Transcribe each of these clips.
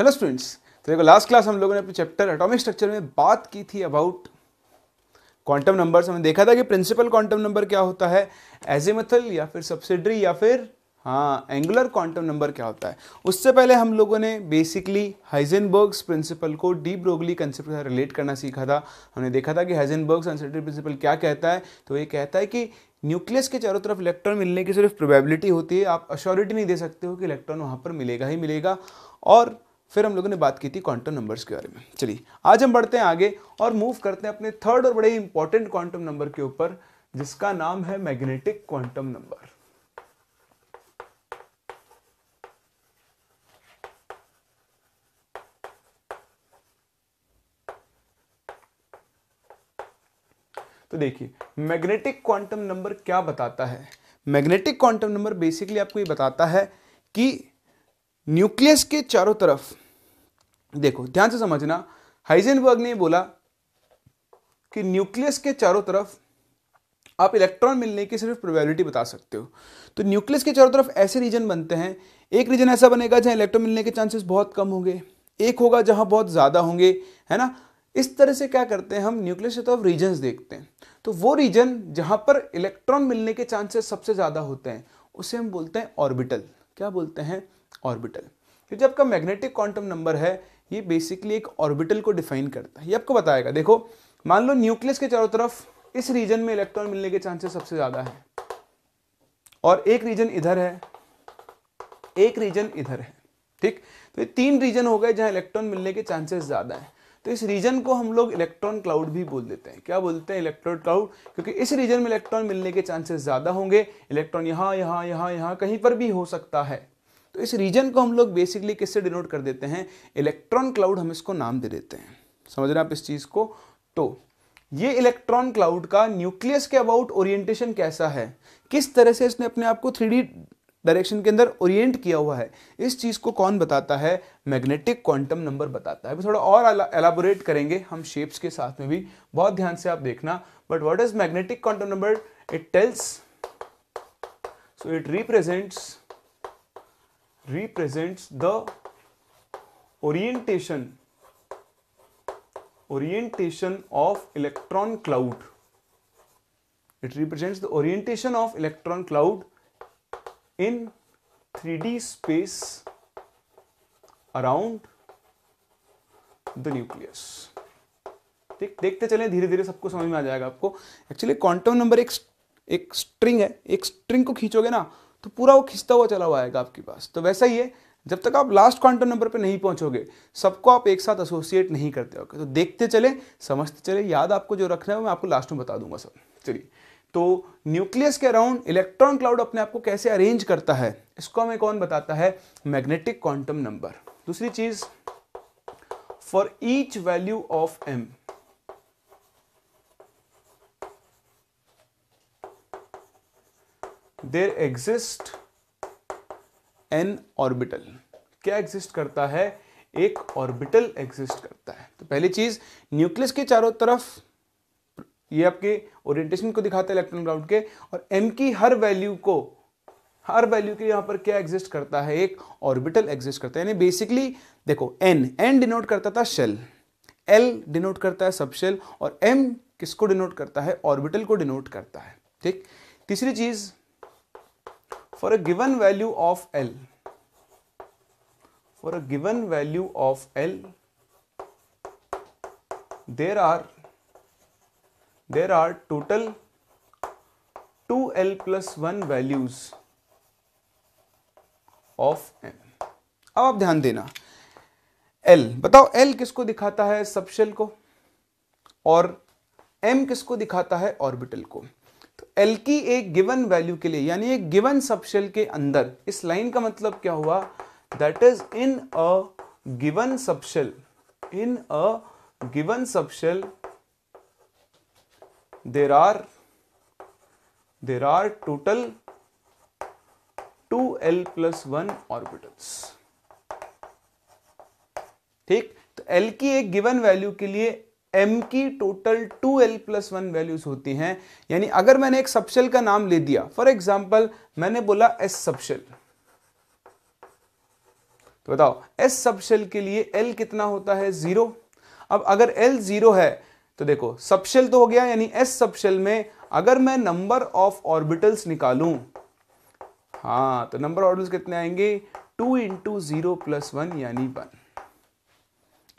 Hello students तो देखो last class हम लोगों ने अपने चैप्टर एटॉमिक स्ट्रक्चर में बात की थी अबाउट क्वांटम नंबर्स हमने देखा था कि प्रिंसिपल क्वांटम नंबर क्या होता है एजिमथल या फिर सब्सिडरी या फिर हाँ एंगुलर क्वांटम नंबर क्या होता है उससे पहले हम लोगों ने बेसिकली हाइजेनबर्ग्स प्रिंसिपल को डी ब्रोगली कंसेप्ट रिलेट करना सीखा था हमने देखा था कि हाइजेनबर्ग्स अनसर्टेनिटी प्रिंसिपल क्या कहता है तो ये कहता है कि न्यूक्लियस के चारों तरफ इलेक्ट्रॉन मिलने की सिर्फ प्रोबेबिलिटी होती है आप अश्योरिटी नहीं दे सकते हो कि इलेक्ट्रॉन वहाँ पर मिलेगा ही मिलेगा और फिर हम लोगों ने बात की थी क्वांटम नंबर्स के बारे में चलिए आज हम बढ़ते हैं आगे और मूव करते हैं अपने थर्ड और बड़े इंपॉर्टेंट क्वांटम नंबर के ऊपर जिसका नाम है मैग्नेटिक क्वांटम नंबर तो देखिए मैग्नेटिक क्वांटम नंबर क्या बताता है मैग्नेटिक क्वांटम नंबर बेसिकली आपको ये बताता है कि न्यूक्लियस के चारों तरफ देखो ध्यान से समझना हाइजेनबर्ग ने बोला कि न्यूक्लियस के चारों तरफ आप इलेक्ट्रॉन मिलने की सिर्फ प्रोबेबिलिटी बता सकते हो तो न्यूक्लियस के चारों तरफ ऐसे रीजन बनते हैं एक रीजन ऐसा बनेगा जहां इलेक्ट्रॉन मिलने के चांसेस बहुत कम होंगे एक होगा जहां बहुत ज़्यादा होंगे है ना इस तरह से क्या करते हैं हम न्यूक्लियस के तरफ रीजन देखते हैं तो वो रीजन जहां पर इलेक्ट्रॉन मिलने के चांसेस सबसे ज़्यादा होते हैं उसे हम बोलते हैं ऑर्बिटल क्या बोलते हैं ऑर्बिटल क्योंकि आपका मैग्नेटिक क्वांटम नंबर है ये बेसिकली एक ऑर्बिटल को डिफाइन करता है ये आपको बताएगा देखो मान लो न्यूक्लियस के चारों तरफ इस रीजन में इलेक्ट्रॉन मिलने के चांसेस सबसे ज़्यादा है और एक रीजन इधर है एक रीजन इधर है ठीक तो ये तीन रीजन हो गए जहां इलेक्ट्रॉन मिलने के चांसेस ज़्यादा है तो इस रीजन को हम लोग इलेक्ट्रॉन क्लाउड भी बोल देते हैं क्या बोलते हैं इलेक्ट्रॉन क्लाउड क्योंकि इस रीजन में इलेक्ट्रॉन मिलने के चांसेस ज़्यादा होंगे इलेक्ट्रॉन यहां यहां यहां यहां कहीं पर भी हो सकता है तो इस रीजन को हम लोग बेसिकली किससे डिनोट कर देते हैं इलेक्ट्रॉन क्लाउड हम इसको नाम दे देते हैं समझ रहे आप इस चीज़ को तो ये इलेक्ट्रॉन क्लाउड का न्यूक्लियस के अबाउट ओरिएंटेशन कैसा है किस तरह से इसने अपने आप को थ्री डायरेक्शन के अंदर ओरिएंट किया हुआ है इस चीज़ को कौन बताता है मैग्नेटिक क्वांटम नंबर बताता है अभी थोड़ा और एलाबोरेट करेंगे हम शेप्स के साथ में भी बहुत ध्यान से आप देखना but what is magnetic quantum number it tells so it represents represents the orientation orientation of electron cloud it represents the orientation of electron cloud in 3d space around the nucleus देख देखते चले धीरे धीरे सबको समझ में आ जाएगा आपको एक्चुअली क्वांटम नंबर एक एक स्ट्रिंग है एक स्ट्रिंग को खींचोगे ना तो पूरा वो खिंचता हुआ चला हुआ आएगा आपके पास तो वैसा ही है जब तक आप लास्ट क्वांटम नंबर पे नहीं पहुंचोगे सबको आप एक साथ एसोसिएट नहीं करते होगे तो देखते चले समझते चले याद आपको जो रखना है मैं आपको लास्ट में बता दूंगा सब चलिए तो न्यूक्लियस के अराउंड इलेक्ट्रॉन क्लाउड अपने आप को कैसे अरेंज करता है इसको हमें कौन बताता है मैग्नेटिक क्वांटम नंबर दूसरी चीज for each value of M there exist an orbital क्या एग्जिस्ट करता है एक ऑर्बिटल एग्जिस्ट करता है तो पहली चीज न्यूक्लियस के चारों तरफ ये आपके ओरिएंटेशन को दिखाता है इलेक्ट्रॉन ग्राउंड के और एम की हर वैल्यू को हर वैल्यू के यहां पर क्या एग्जिस्ट करता है एक ऑर्बिटल एग्जिस्ट करता है यानी बेसिकली देखो एन एन डिनोट करता था शेल एल डिनोट करता है शेल और एम किसको डिनोट करता है ऑर्बिटल को डिनोट करता है ठीक तीसरी चीज़ for a given value of L for a given value of L there are there are total two L plus one values of M अब आप ध्यान देना एल बताओ एल किसको दिखाता है सबशेल को और एम किसको दिखाता है ऑर्बिटल को तो एल की एक गिवन वैल्यू के लिए यानी एक गिवन सबशेल के अंदर इस लाइन का मतलब क्या हुआ that is in a given subshell in a given subshell there are there are total two L plus one orbitals ठीक तो एल की एक गिवन वैल्यू के लिए एम की total two L plus one values होती हैं यानी अगर मैंने एक सबशेल का नाम ले दिया फॉर एग्जाम्पल मैंने बोला एस सबशेल तो बताओ एस सबशेल के लिए एल कितना होता है जीरो अब अगर एल जीरो है तो देखो सबशेल तो हो गया यानी एस सबशेल में अगर मैं नंबर ऑफ ऑर्बिटल्स निकालू हाँ तो नंबर ऑर्बिटल्स कितने आएंगे two into zero plus one यानी वन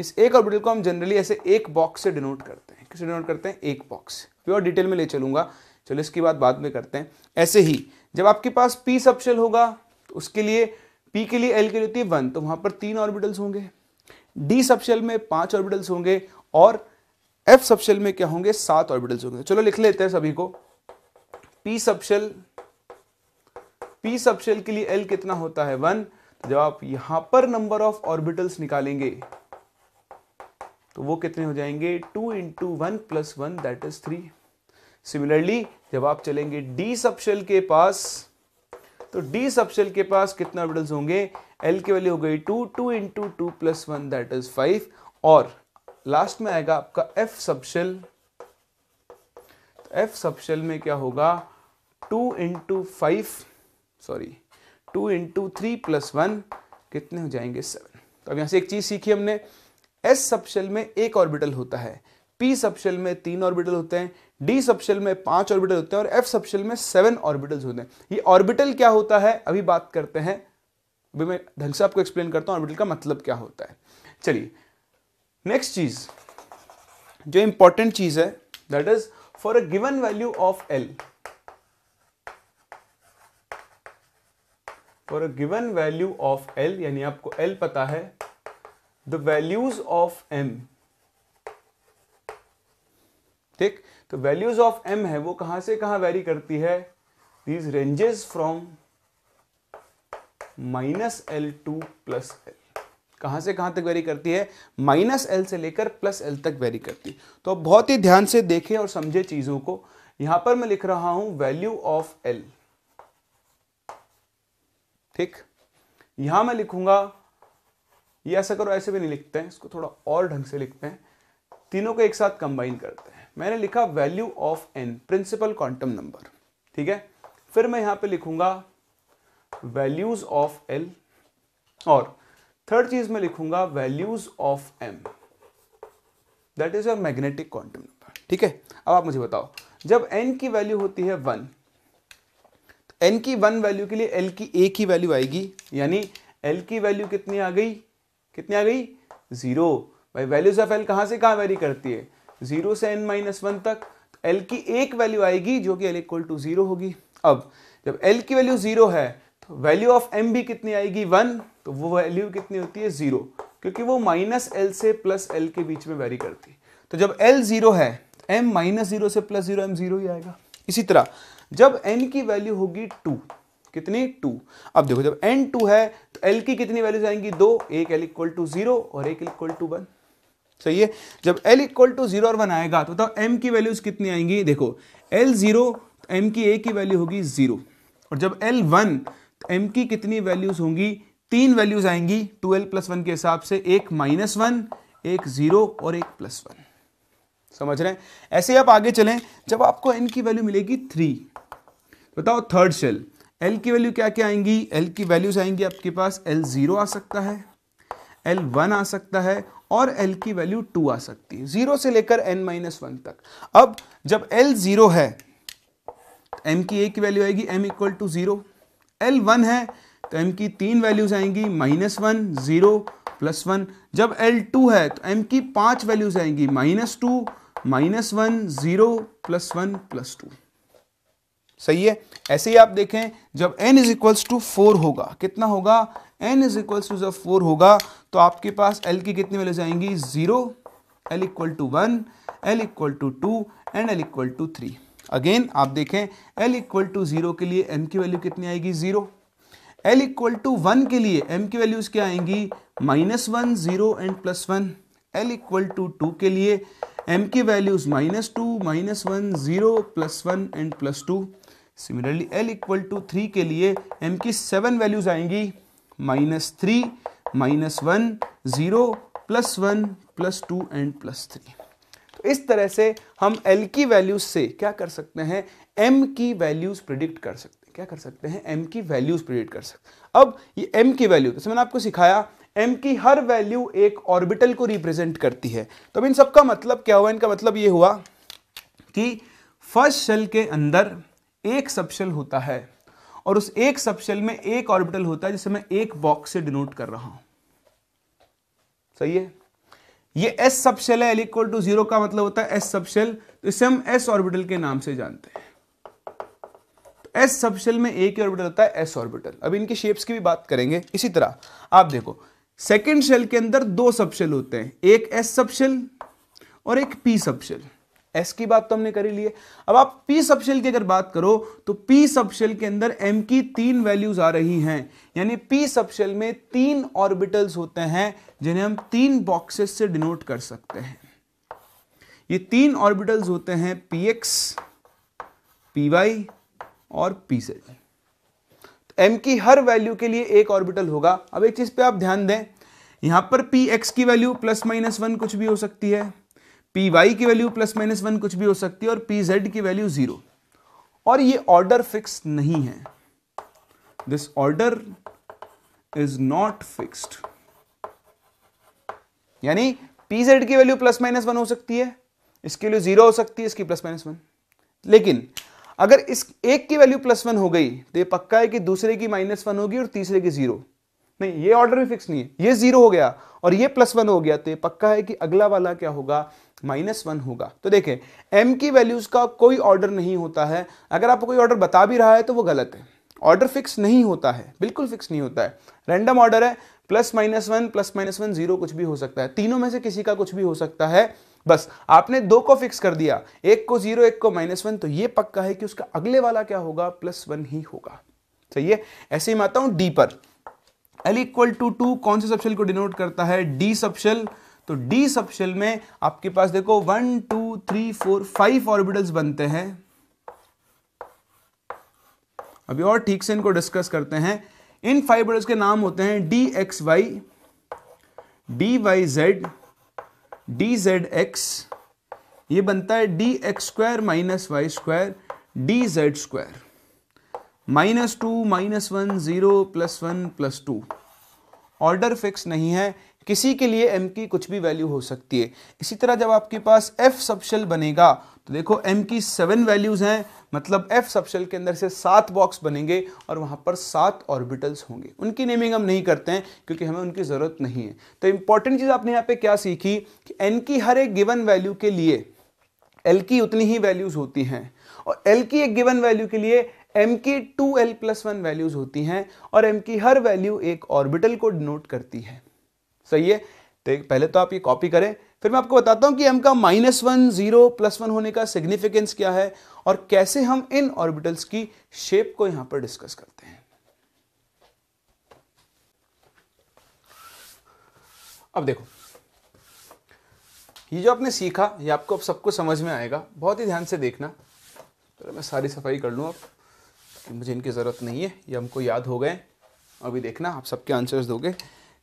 इस एक ऑर्बिटल को हम जनरली ऐसे एक बॉक्स से डिनोट करते हैं किसे डिनोट करते हैं एक बॉक्स प्योर डिटेल में ले चलूंगा चलो इसकी बात बाद में करते हैं ऐसे ही जब आपके पास पी सबशेल होगा तो उसके लिए पी के लिए एल के लिए होती है वन तो वहां पर तीन ऑर्बिटल्स होंगे डी सबशेल में पांच ऑर्बिटल्स होंगे और एफ सबशेल में क्या होंगे सात ऑर्बिटल्स होंगे चलो लिख लेते हैं सभी को पी सबशेल पी सबशेल के लिए एल कितना होता है वन जब आप यहां पर नंबर ऑफ ऑर्बिटल्स निकालेंगे तो वो कितने हो जाएंगे two into one plus one that is three similarly जब आप चलेंगे डी सबशेल के पास तो डी सबशेल के पास कितना ऑर्बिटल्स होंगे एल के वैल्यू हो गई two two into two plus one that is five और लास्ट में आएगा आपका एफ सबशेल तो एफ सबशेल में क्या होगा two into five sorry two into three plus one कितने हो जाएंगे सेवन तो अब यहां से एक चीज़ सीखी हमने एस सबशेल में एक ऑर्बिटल होता है पी सबशेल में तीन ऑर्बिटल होते हैं डी सबशेल में पांच ऑर्बिटल होते हैं और एफ सबशेल में सेवन ऑर्बिटल्स होते हैं ये ऑर्बिटल क्या होता है अभी बात करते हैं अभी मैं ढंग से आपको एक्सप्लेन करता हूं ऑर्बिटल का मतलब क्या होता है चलिए नेक्स्ट चीज जो इंपॉर्टेंट चीज है that is for a given value of L for a given value of L यानी आपको एल पता है द वैल्यूज ऑफ एम ठीक तो वैल्यूज ऑफ एम है वो कहां से कहां वेरी करती है these ranges from minus L to plus L कहां से कहां तक वेरी करती है माइनस एल से लेकर प्लस एल तक वेरी करती है तो अब बहुत ही ध्यान से देखें और समझे चीजों को यहां पर मैं लिख रहा हूं वैल्यू ऑफ एल ठीक यहां मैं लिखूंगा ये ऐसा करो ऐसे भी नहीं लिखते हैं इसको थोड़ा और ढंग से लिखते हैं तीनों को एक साथ कंबाइन करते हैं मैंने लिखा value of N principal quantum number ठीक है फिर मैं यहां पे लिखूंगा वैल्यूज ऑफ एल और थर्ड चीज में लिखूंगा values of M that is your magnetic quantum number ठीक है अब आप मुझे बताओ जब एन की वैल्यू होती है वन एन तो की वन वैल्यू के लिए एल की ए की वैल्यू आएगी यानी एल की वैल्यू कितनी आ गई कितनी आ गई जीरो भाई वैल्यूज ऑफ एल कहाँ से कहाँ वेरी करती है जीरो से एन माइनस वन तक तो एल की एक वैल्यू आएगी जो कि एल इक्वल टू जीरो होगी अब जब एल की वैल्यू जीरो है तो वैल्यू ऑफ एम भी कितनी आएगी वन तो वो वैल्यू कितनी होती है जीरो क्योंकि वो माइनस एल से प्लस एल के बीच में वेरी करती है तो जब एल जीरो है एम माइनस जीरो से प्लस जीरो एम जीरो ही आएगा इसी तरह जब एन की वैल्यू होगी टू कितनी टू अब देखो जब एन टू है एल की कितनी वैल्यूज आएंगी दो एक एल इक्वल टू जीरो और एक इक्वल टू वन सही है जब एल इक्वल टू जीरो और वन आएगा तो बताओ एम की वैल्यूज कितनी आएंगी देखो एल जीरो तो एम की ए की वैल्यू होगी जीरो और जब एल वन तो एम की कितनी वैल्यूज होंगी तीन वैल्यूज आएंगी टू एल प्लस वन के हिसाब से एक माइनस वन एक जीरो और एक प्लस वन समझ रहे हैं ऐसे ही आप आगे चलें जब आपको एन की वैल्यू मिलेगी थ्री बताओ थर्ड सेल एल की वैल्यू क्या क्या आएंगी एल की वैल्यूज आएंगी आपके पास एल ज़ीरो आ सकता है एल वन आ सकता है और एल की वैल्यू टू आ सकती है जीरो से लेकर एन माइनस वन तक अब जब एल ज़ीरो है एम की ए की वैल्यू आएगी M equal to zero L one है तो एम तो की तीन वैल्यूज आएंगी minus one zero plus one जब एल टू है तो एम की पांच वैल्यूज आएंगी minus two minus one zero plus one plus two सही है ऐसे ही आप देखें जब n is equals to four होगा कितना होगा n इज इक्वल्स टू जब फोर होगा तो आपके पास l की कितनी वैल्यू जाएंगी zero l equal to one L equal to two and L equal to three again आप देखें एल इक्वल टू जीरो के लिए एम की वैल्यू कितनी आएगी zero L equal to one के लिए एम की वैल्यूज क्या आएंगी minus one zero and plus one L equal to two के लिए एम की values minus two minus one zero plus one and plus two similarly L equal to three के लिए एम की सेवन वैल्यूज आएंगी minus three minus one zero plus one plus two and plus three तो इस तरह से हम L की वैल्यूज से क्या कर सकते हैं एम की वैल्यूज प्रिडिक्ट कर सकते हैं क्या कर सकते हैं एम की वैल्यूज प्रिडिक्ट कर सकते अब ये एम की वैल्यू जैसे मैंने आपको सिखाया एम की हर वैल्यू एक ऑर्बिटल को रिप्रेजेंट करती है तो अब इन सबका मतलब क्या हुआ इनका मतलब ये हुआ कि फर्स्ट शेल के अंदर एक सबशेल होता है और उस एक सबशेल में एक ऑर्बिटल होता है जिसे मैं एक बॉक्स से डिनोट कर रहा हूं सही है ये एस सबशेल है एल इक्वल टू जीरो का मतलब होता है एस सबशेल तो इसे हम एस ऑर्बिटल के नाम से जानते हैं तो एस सबशेल में एक ही ऑर्बिटल होता है एस ऑर्बिटल अब इनके शेप्स की भी बात करेंगे इसी तरह आप देखो सेकेंड शेल के अंदर दो सबशेल होते हैं एक एस सबशेल और एक पी सबशेल एस की बात तो हमने करी ली है अब आप पी सबशेल की अगर बात करो तो पी सबशेल के अंदर एम की तीन वैल्यूज आ रही हैं यानी पी सबशेल में तीन ऑर्बिटल्स होते हैं जिन्हें हम तीन बॉक्सेस से डिनोट कर सकते हैं ये तीन ऑर्बिटल्स होते हैं पी एक्स पी वाई और पी सेल तो एम की हर वैल्यू के लिए एक ऑर्बिटल होगा अब एक चीज पे आप ध्यान दें यहां पर पी एक्स की वैल्यू प्लस माइनस वन कुछ भी हो सकती है पी वाई की वैल्यू प्लस माइनस वन कुछ भी हो सकती है और पी जेड की वैल्यू जीरो और ये ऑर्डर फिक्स नहीं है this order is not fixed यानी पी जेड की वैल्यू प्लस माइनस वन हो सकती है इसके लिए जीरो हो सकती है इसकी प्लस माइनस वन लेकिन अगर इस एक की वैल्यू प्लस वन हो गई तो ये पक्का है कि दूसरे की माइनस वन होगी और तीसरे की जीरो नहीं ये ऑर्डर भी फिक्स नहीं है ये जीरो हो गया और ये प्लस वन हो गया तो ये पक्का है कि अगला वाला क्या होगा माइनस वन होगा तो देखें एम की वैल्यूज़ का कोई ऑर्डर नहीं होता है अगर आपको कोई ऑर्डर बता भी रहा है तो वो गलत है ऑर्डर फिक्स नहीं होता है बिल्कुल फिक्स नहीं होता है रैंडम ऑर्डर है plus minus one plus minus one zero कुछ भी हो सकता है तीनों में से किसी का कुछ भी हो सकता है बस आपने दो को फिक्स कर दिया एक को जीरो एक को माइनस वन तो ये पक्का है कि उसका अगले वाला क्या होगा प्लस वन ही होगा सही है ऐसे ही मैं आता हूं डी पर एल इक्वल टू टू कौन से सबशेल को डिनोट करता है डी सबशेल तो डी सबशेल में आपके पास देखो one two three four five orbitals बनते हैं अभी और ठीक से इनको डिस्कस करते हैं इन फाइव ऑर्बिटल्स के नाम होते हैं D x Y D Y Z D Z X ये बनता है D x square minus Y square D Z square minus two minus one zero plus one plus two order fix नहीं है किसी के लिए m की कुछ भी वैल्यू हो सकती है इसी तरह जब आपके पास f सबशेल बनेगा तो देखो m की सेवन वैल्यूज़ हैं मतलब f सबशेल के अंदर से सात बॉक्स बनेंगे और वहां पर सात ऑर्बिटल्स होंगे उनकी नेमिंग हम नहीं करते हैं क्योंकि हमें उनकी ज़रूरत नहीं है तो इंपॉर्टेंट चीज़ आपने यहाँ पे क्या सीखी कि एन की हर एक गिवन वैल्यू के लिए एल की उतनी ही वैल्यूज़ होती हैं और एल की एक गिवन वैल्यू के लिए एम की two L plus one values होती हैं और एम की हर वैल्यू एक ऑर्बिटल को डिनोट करती है सही है तो पहले तो आप ये कॉपी करें फिर मैं आपको बताता हूं कि एम का minus one zero plus one होने का सिग्निफिकेंस क्या है और कैसे हम इन ऑर्बिटल्स की शेप को यहां पर डिस्कस करते हैं अब देखो ये जो आपने सीखा ये आपको अब सबको समझ में आएगा बहुत ही ध्यान से देखना तो मैं सारी सफाई कर लूँ अब मुझे इनकी ज़रूरत नहीं है ये हमको याद हो गए अभी देखना आप सबके आंसर्स दोगे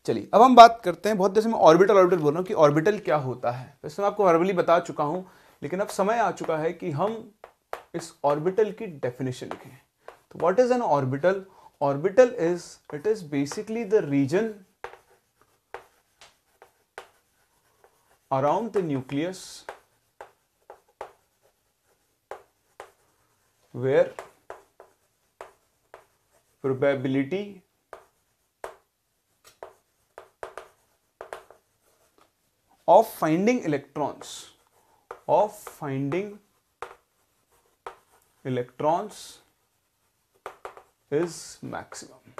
चलिए अब हम बात करते हैं बहुत जैसे मैं ऑर्बिटल ऑर्बिटल बोल रहा हूँ कि ऑर्बिटल क्या होता है वैसे मैं आपको वर्बली बता चुका हूँ लेकिन अब समय आ चुका है कि हम इस ऑर्बिटल की डेफिनेशन लिखें तो what is an orbital orbital is it is basically the region around the nucleus where probability of finding electrons of finding electrons is maximum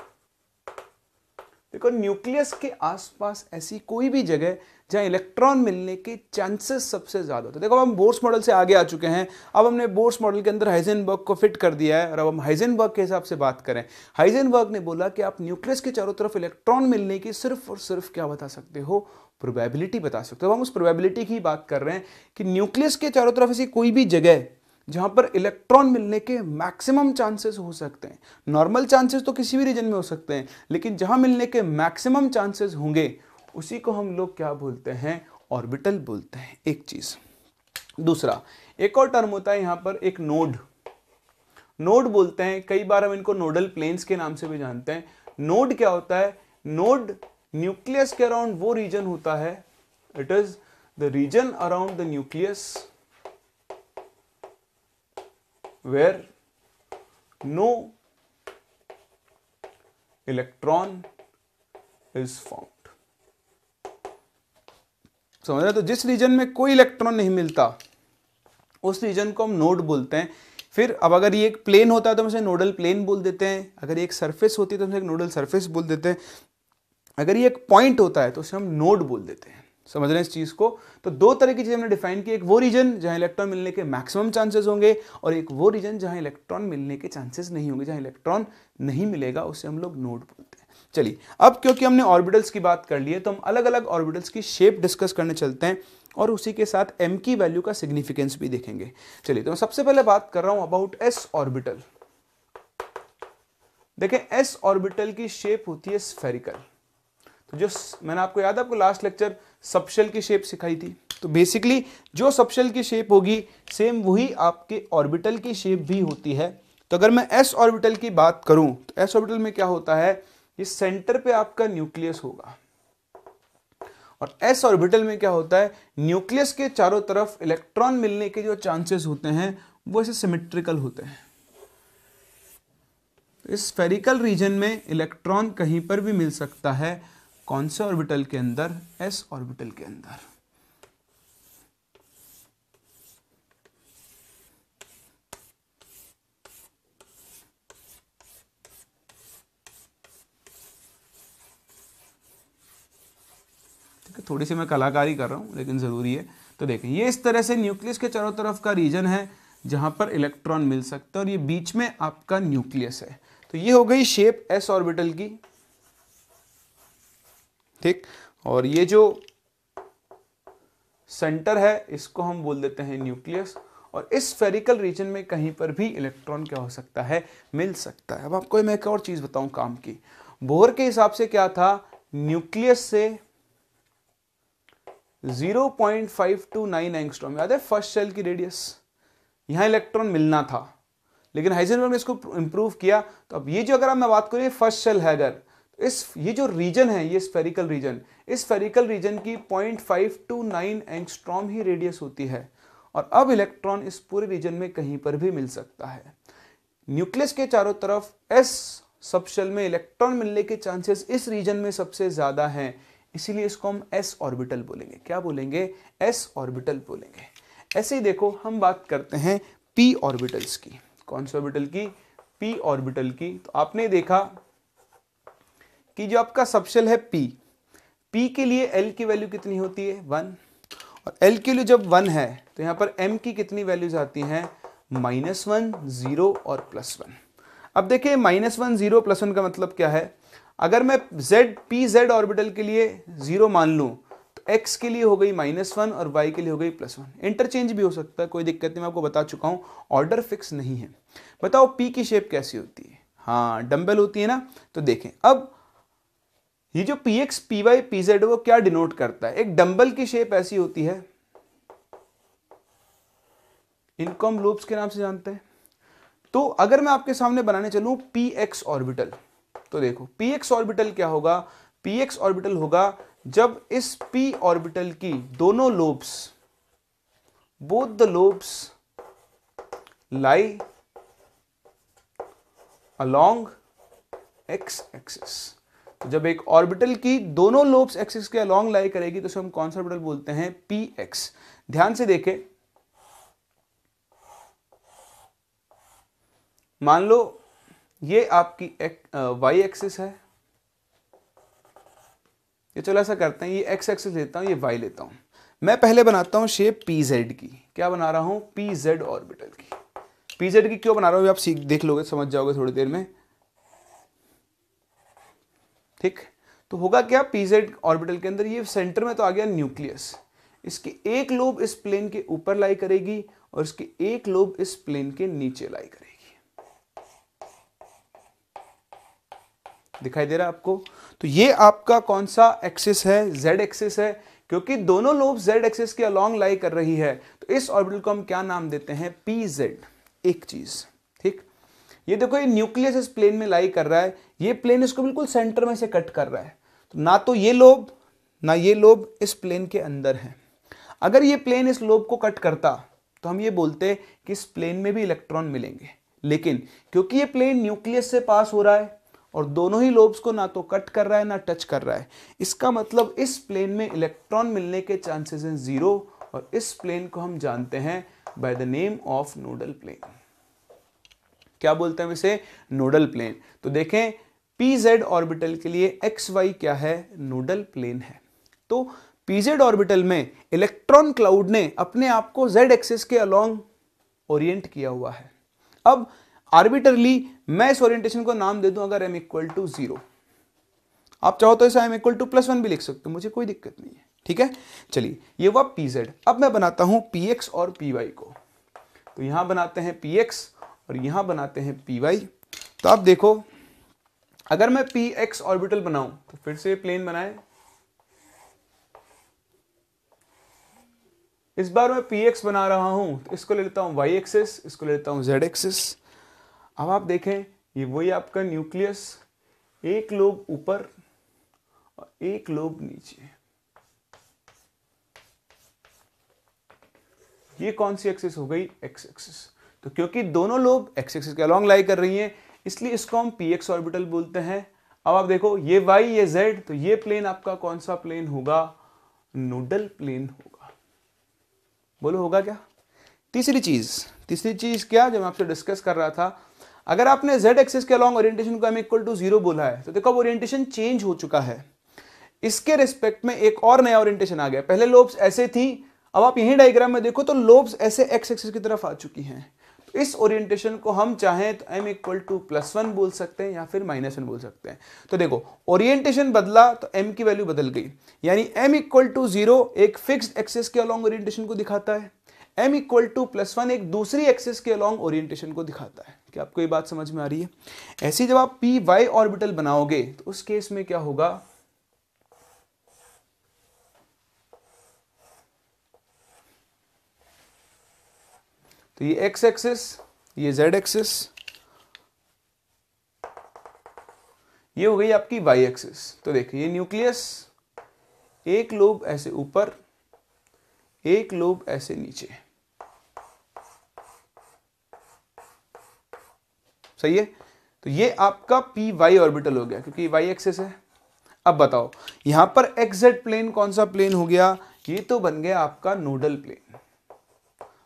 देखो न्यूक्लियस के आसपास ऐसी कोई भी जगह जहां इलेक्ट्रॉन मिलने के चांसेस सबसे ज़्यादा होते हैं देखो अब हम बोर्स मॉडल से आगे आ चुके हैं अब हमने बोर्स मॉडल के अंदर हाइजेनबर्ग को फिट कर दिया है और अब हम हाइजेनबर्ग के हिसाब से बात करें हाइजेनबर्ग ने बोला कि आप न्यूक्लियस के चारों तरफ इलेक्ट्रॉन मिलने की सिर्फ और सिर्फ क्या बता सकते हो प्रोबेबिलिटी बता सकते हो हम उस प्रोबेबिलिटी की बात कर रहे हैं कि न्यूक्लियस के चारों तरफ ऐसी कोई भी जगह जहां पर इलेक्ट्रॉन मिलने के मैक्सिमम चांसेस हो सकते हैं नॉर्मल चांसेस तो किसी भी रीजन में हो सकते हैं लेकिन जहां मिलने के मैक्सिमम चांसेस होंगे उसी को हम लोग क्या बोलते हैं ऑर्बिटल बोलते हैं एक चीज़ दूसरा एक और टर्म होता है यहां पर एक नोड नोड बोलते हैं कई बार हम इनको नोडल प्लेन्स के नाम से भी जानते हैं नोड क्या होता है नोड न्यूक्लियस के अराउंड वो रीजन होता है it is the region around the nucleus where no electron is form समझ रहे तो जिस रीजन में कोई इलेक्ट्रॉन नहीं मिलता उस रीजन को हम नोड बोलते हैं फिर अब अगर ये एक प्लेन होता है तो हम इसे नोडल प्लेन बोल देते हैं अगर ये एक सरफेस होती है तो हम एक नोडल सरफेस बोल देते हैं अगर ये एक पॉइंट होता है तो उसे हम नोड बोल देते हैं समझ रहे हैं इस चीज़ को तो दो तरह की चीज़ हमने डिफाइन की एक वो रीजन जहाँ इलेक्ट्रॉन मिलने के मैक्सिमम चांसेस होंगे और एक वो रीजन जहाँ इलेक्ट्रॉन मिलने के चांसेस नहीं होंगे जहाँ इलेक्ट्रॉन नहीं मिलेगा उसे हम लोग नोड बोलते हैं चलिए अब क्योंकि हमने ऑर्बिटल्स की बात कर ली है तो हम अलग अलग ऑर्बिटल्स की शेप डिस्कस करने चलते हैं और उसी के साथ एम की वैल्यू का सिग्निफिकेंस भी देखेंगे चलिए तो मैं सबसे पहले बात कर रहा हूं अबाउट एस ऑर्बिटल देखें एस ऑर्बिटल की शेप होती है स्फेरिकल तो जो मैंने आपको याद है आपको लास्ट लेक्चर सबशेल की शेप सिखाई थी तो बेसिकली जो सबशेल की शेप होगी सेम वही आपके ऑर्बिटल की शेप भी होती है तो अगर मैं एस ऑर्बिटल की बात करूं तो एस ऑर्बिटल में क्या होता है ये सेंटर पे आपका न्यूक्लियस होगा और एस ऑर्बिटल में क्या होता है न्यूक्लियस के चारों तरफ इलेक्ट्रॉन मिलने के जो चांसेस होते हैं वो ऐसे सिमेट्रिकल होते हैं इस फेरिकल रीजन में इलेक्ट्रॉन कहीं पर भी मिल सकता है कौन से ऑर्बिटल के अंदर एस ऑर्बिटल के अंदर थोड़ी सी मैं कलाकारी कर रहा हूँ लेकिन ज़रूरी है तो देखें ये इस तरह से न्यूक्लियस के चारों तरफ का रीजन है जहाँ पर इलेक्ट्रॉन मिल सकता है और ये बीच में आपका न्यूक्लियस है तो ये हो गई शेप एस ऑर्बिटल की ठीक और ये जो सेंटर है इसको हम बोल देते हैं न्यूक्लियस और इस फेरिकल रीजन में कहीं पर भी इलेक्ट्रॉन क्या हो सकता है मिल सकता है अब आपको मैं एक और चीज़ बताऊं काम की बोहर के हिसाब से क्या था न्यूक्लियस से 0.529 एंगस्ट्रॉम याद है फर्स्ट सेल की रेडियस यहां इलेक्ट्रॉन मिलना था लेकिन हाइजेनबर्ग ने इसको इंप्रूव किया तो अब ये जो अगर मैं बात करूं फर्स्ट सेल है अगर तो इस ये जो रीजन है ये स्पेरिकल रीजन इस स्पेरिकल रीजन की 0.529 एंगस्ट्रॉम ही रेडियस होती है और अब इलेक्ट्रॉन इस पूरे रीजन में कहीं पर भी मिल सकता है न्यूक्लियस के चारों तरफ एस सबसेल में इलेक्ट्रॉन मिलने के चांसेस इस रीजन में सबसे ज़्यादा हैं इसीलिए इसको हम एस ऑर्बिटल बोलेंगे क्या बोलेंगे एस ऑर्बिटल बोलेंगे ऐसे ही देखो हम बात करते हैं पी ऑर्बिटल्स की कौन से ऑर्बिटल की पी ऑर्बिटल की तो आपने देखा कि जो आपका सबशेल है पी पी के लिए एल की वैल्यू कितनी होती है वन और एल के लिए जब वन है तो यहां पर एम की कितनी वैल्यूज आती हैं माइनस वन जीरो और प्लस वन अब देखिए minus one zero plus one का मतलब क्या है अगर मैं z पी जेड ऑर्बिटल के लिए जीरो मान लूँ तो x के लिए हो गई माइनस वन और y के लिए हो गई प्लस वन इंटरचेंज भी हो सकता है कोई दिक्कत नहीं मैं आपको बता चुका हूँ ऑर्डर फिक्स नहीं है बताओ p की शेप कैसी होती है हाँ डम्बल होती है ना तो देखें अब ये जो p x P y p z वो क्या डिनोट करता है एक डम्बल की शेप ऐसी होती है इनको लूप्स के नाम से जानते हैं तो अगर मैं आपके सामने बनाने चलूं पी एक्स ऑर्बिटल तो देखो पी एक्स ऑर्बिटल क्या होगा पी एक्स ऑर्बिटल होगा जब इस पी ऑर्बिटल की दोनों lobes both the lobes lie along x axis तो जब एक ऑर्बिटल की दोनों लोब्स एक्सिस के अलोंग लाई करेगी तो उसे हम कौन सा ऑर्बिटल बोलते हैं पी एक्स ध्यान से देखें मान लो ये आपकी एक, वाई एक्सिस है ये चलो ऐसा करते हैं ये एक्स एक्सिस लेता हूं ये वाई लेता हूं मैं पहले बनाता हूं शेप पी जेड की क्या बना रहा हूं पी जेड ऑर्बिटल की पी जेड की क्यों बना रहा हूं आप सीख देख लोगे समझ जाओगे थोड़ी देर में ठीक तो होगा क्या पी जेड ऑर्बिटल के अंदर ये सेंटर में तो आ गया न्यूक्लियस इसकी एक लोब इस प्लेन के ऊपर लाई करेगी और इसकी एक लोब इस प्लेन के नीचे लाई करेगी दिखाई दे रहा है आपको तो ये आपका कौन सा एक्सिस है जेड एक्सिस है क्योंकि दोनों लोब जेड एक्सिस के अलोंग लाई कर रही है तो इस ऑर्बिटल को हम क्या नाम देते हैं पी जेड एक चीज ठीक ये देखो ये न्यूक्लियस इस प्लेन में लाई कर रहा है ये प्लेन इसको बिल्कुल सेंटर में से कट कर रहा है तो ना तो ये लोब ना ये लोब इस प्लेन के अंदर है अगर ये प्लेन इस लोब को कट करता तो हम ये बोलते कि इस प्लेन में भी इलेक्ट्रॉन मिलेंगे लेकिन क्योंकि ये प्लेन न्यूक्लियस से पास हो रहा है और दोनों ही लोब्स को ना तो कट कर रहा है ना टच कर रहा है इसका मतलब इस प्लेन में इलेक्ट्रॉन मिलने के चांसेस हैं ज़ीरो और इस प्लेन को हम जानते हैं by the name of nodal plane क्या बोलते हैं इसे नोडल प्लेन तो देखें पी जेड ऑर्बिटल के लिए एक्स वाई क्या है नोडल प्लेन है तो पी जेड ऑर्बिटल में इलेक्ट्रॉन क्लाउड ने अपने आप को जेड एक्सिस के अलोंग ओरिएंट किया हुआ है अब आर्बिटरली मैं इस ओरिएंटेशन को नाम दे दूं अगर एम इक्वल टू जीरो आप चाहो तो इसे m equal to plus one भी लिख सकते हो मुझे कोई दिक्कत नहीं है ठीक है चलिए ये हुआ पी जेड अब मैं बनाता हूं पी एक्स और पी वाई को तो यहां बनाते हैं पी एक्स और यहां बनाते हैं पी वाई तो आप देखो अगर मैं पी एक्स ऑर्बिटल बनाऊं तो फिर से प्लेन बनाए इस बार मैं पी एक्स बना रहा हूं तो इसको ले लेता हूं वाई एक्सिस इसको ले लेता हूं जेड एक्सिस अब आप देखें ये वही आपका न्यूक्लियस एक लोब ऊपर और एक लोब नीचे ये कौन सी एक्सिस हो गई एक्स एक्सिस तो क्योंकि दोनों लोब एक्स एक्सिस के अलॉन्ग लाई कर रही हैं इसलिए इसको हम पी एक्स ऑर्बिटल बोलते हैं अब आप देखो ये वाई ये जेड तो ये प्लेन आपका कौन सा प्लेन होगा नोडल प्लेन होगा बोलो होगा क्या तीसरी चीज तीसरी चीज क्या जब मैं आपसे डिस्कस कर रहा था अगर आपने जेड एक्सिस के अलॉन्ग ओरिएंटेशन को एम इक्वल टू जीरो बोला है तो देखो ओरिएंटेशन चेंज हो चुका है इसके रिस्पेक्ट में एक और नया ओरिएंटेशन आ गया पहले लोब्स ऐसे थी अब आप यही डायग्राम में देखो तो लोब्स ऐसे एक्स एक्सिस की तरफ आ चुकी हैं तो इस ओरिएंटेशन को हम चाहें तो m equal to plus one बोल सकते हैं या फिर माइनस वन बोल सकते हैं तो देखो ओरिएंटेशन बदला तो एम की वैल्यू बदल गई यानी एम इक्वल टू जीरो एक फिक्स एक्सेस के अलॉन्ग ओरिएंटेशन को दिखाता है m equal to plus one एक दूसरी एक्सेस के अलॉन्ग ओरिएंटेशन को दिखाता है क्या आपको ये बात समझ में आ रही है ऐसे जब आप पी वाई ऑर्बिटल बनाओगे तो उस केस में क्या होगा तो ये एक्स एक्सिस ये जेड एक्सिस ये हो गई आपकी वाई एक्सिस तो देखिए ये न्यूक्लियस एक लोब ऐसे ऊपर एक लोब ऐसे नीचे सही है तो ये आपका पी वाई ऑर्बिटल हो गया क्योंकि वाई एक्सेस है अब बताओ यहां पर एक्सेड प्लेन कौन सा प्लेन हो गया ये तो बन गया आपका नोडल प्लेन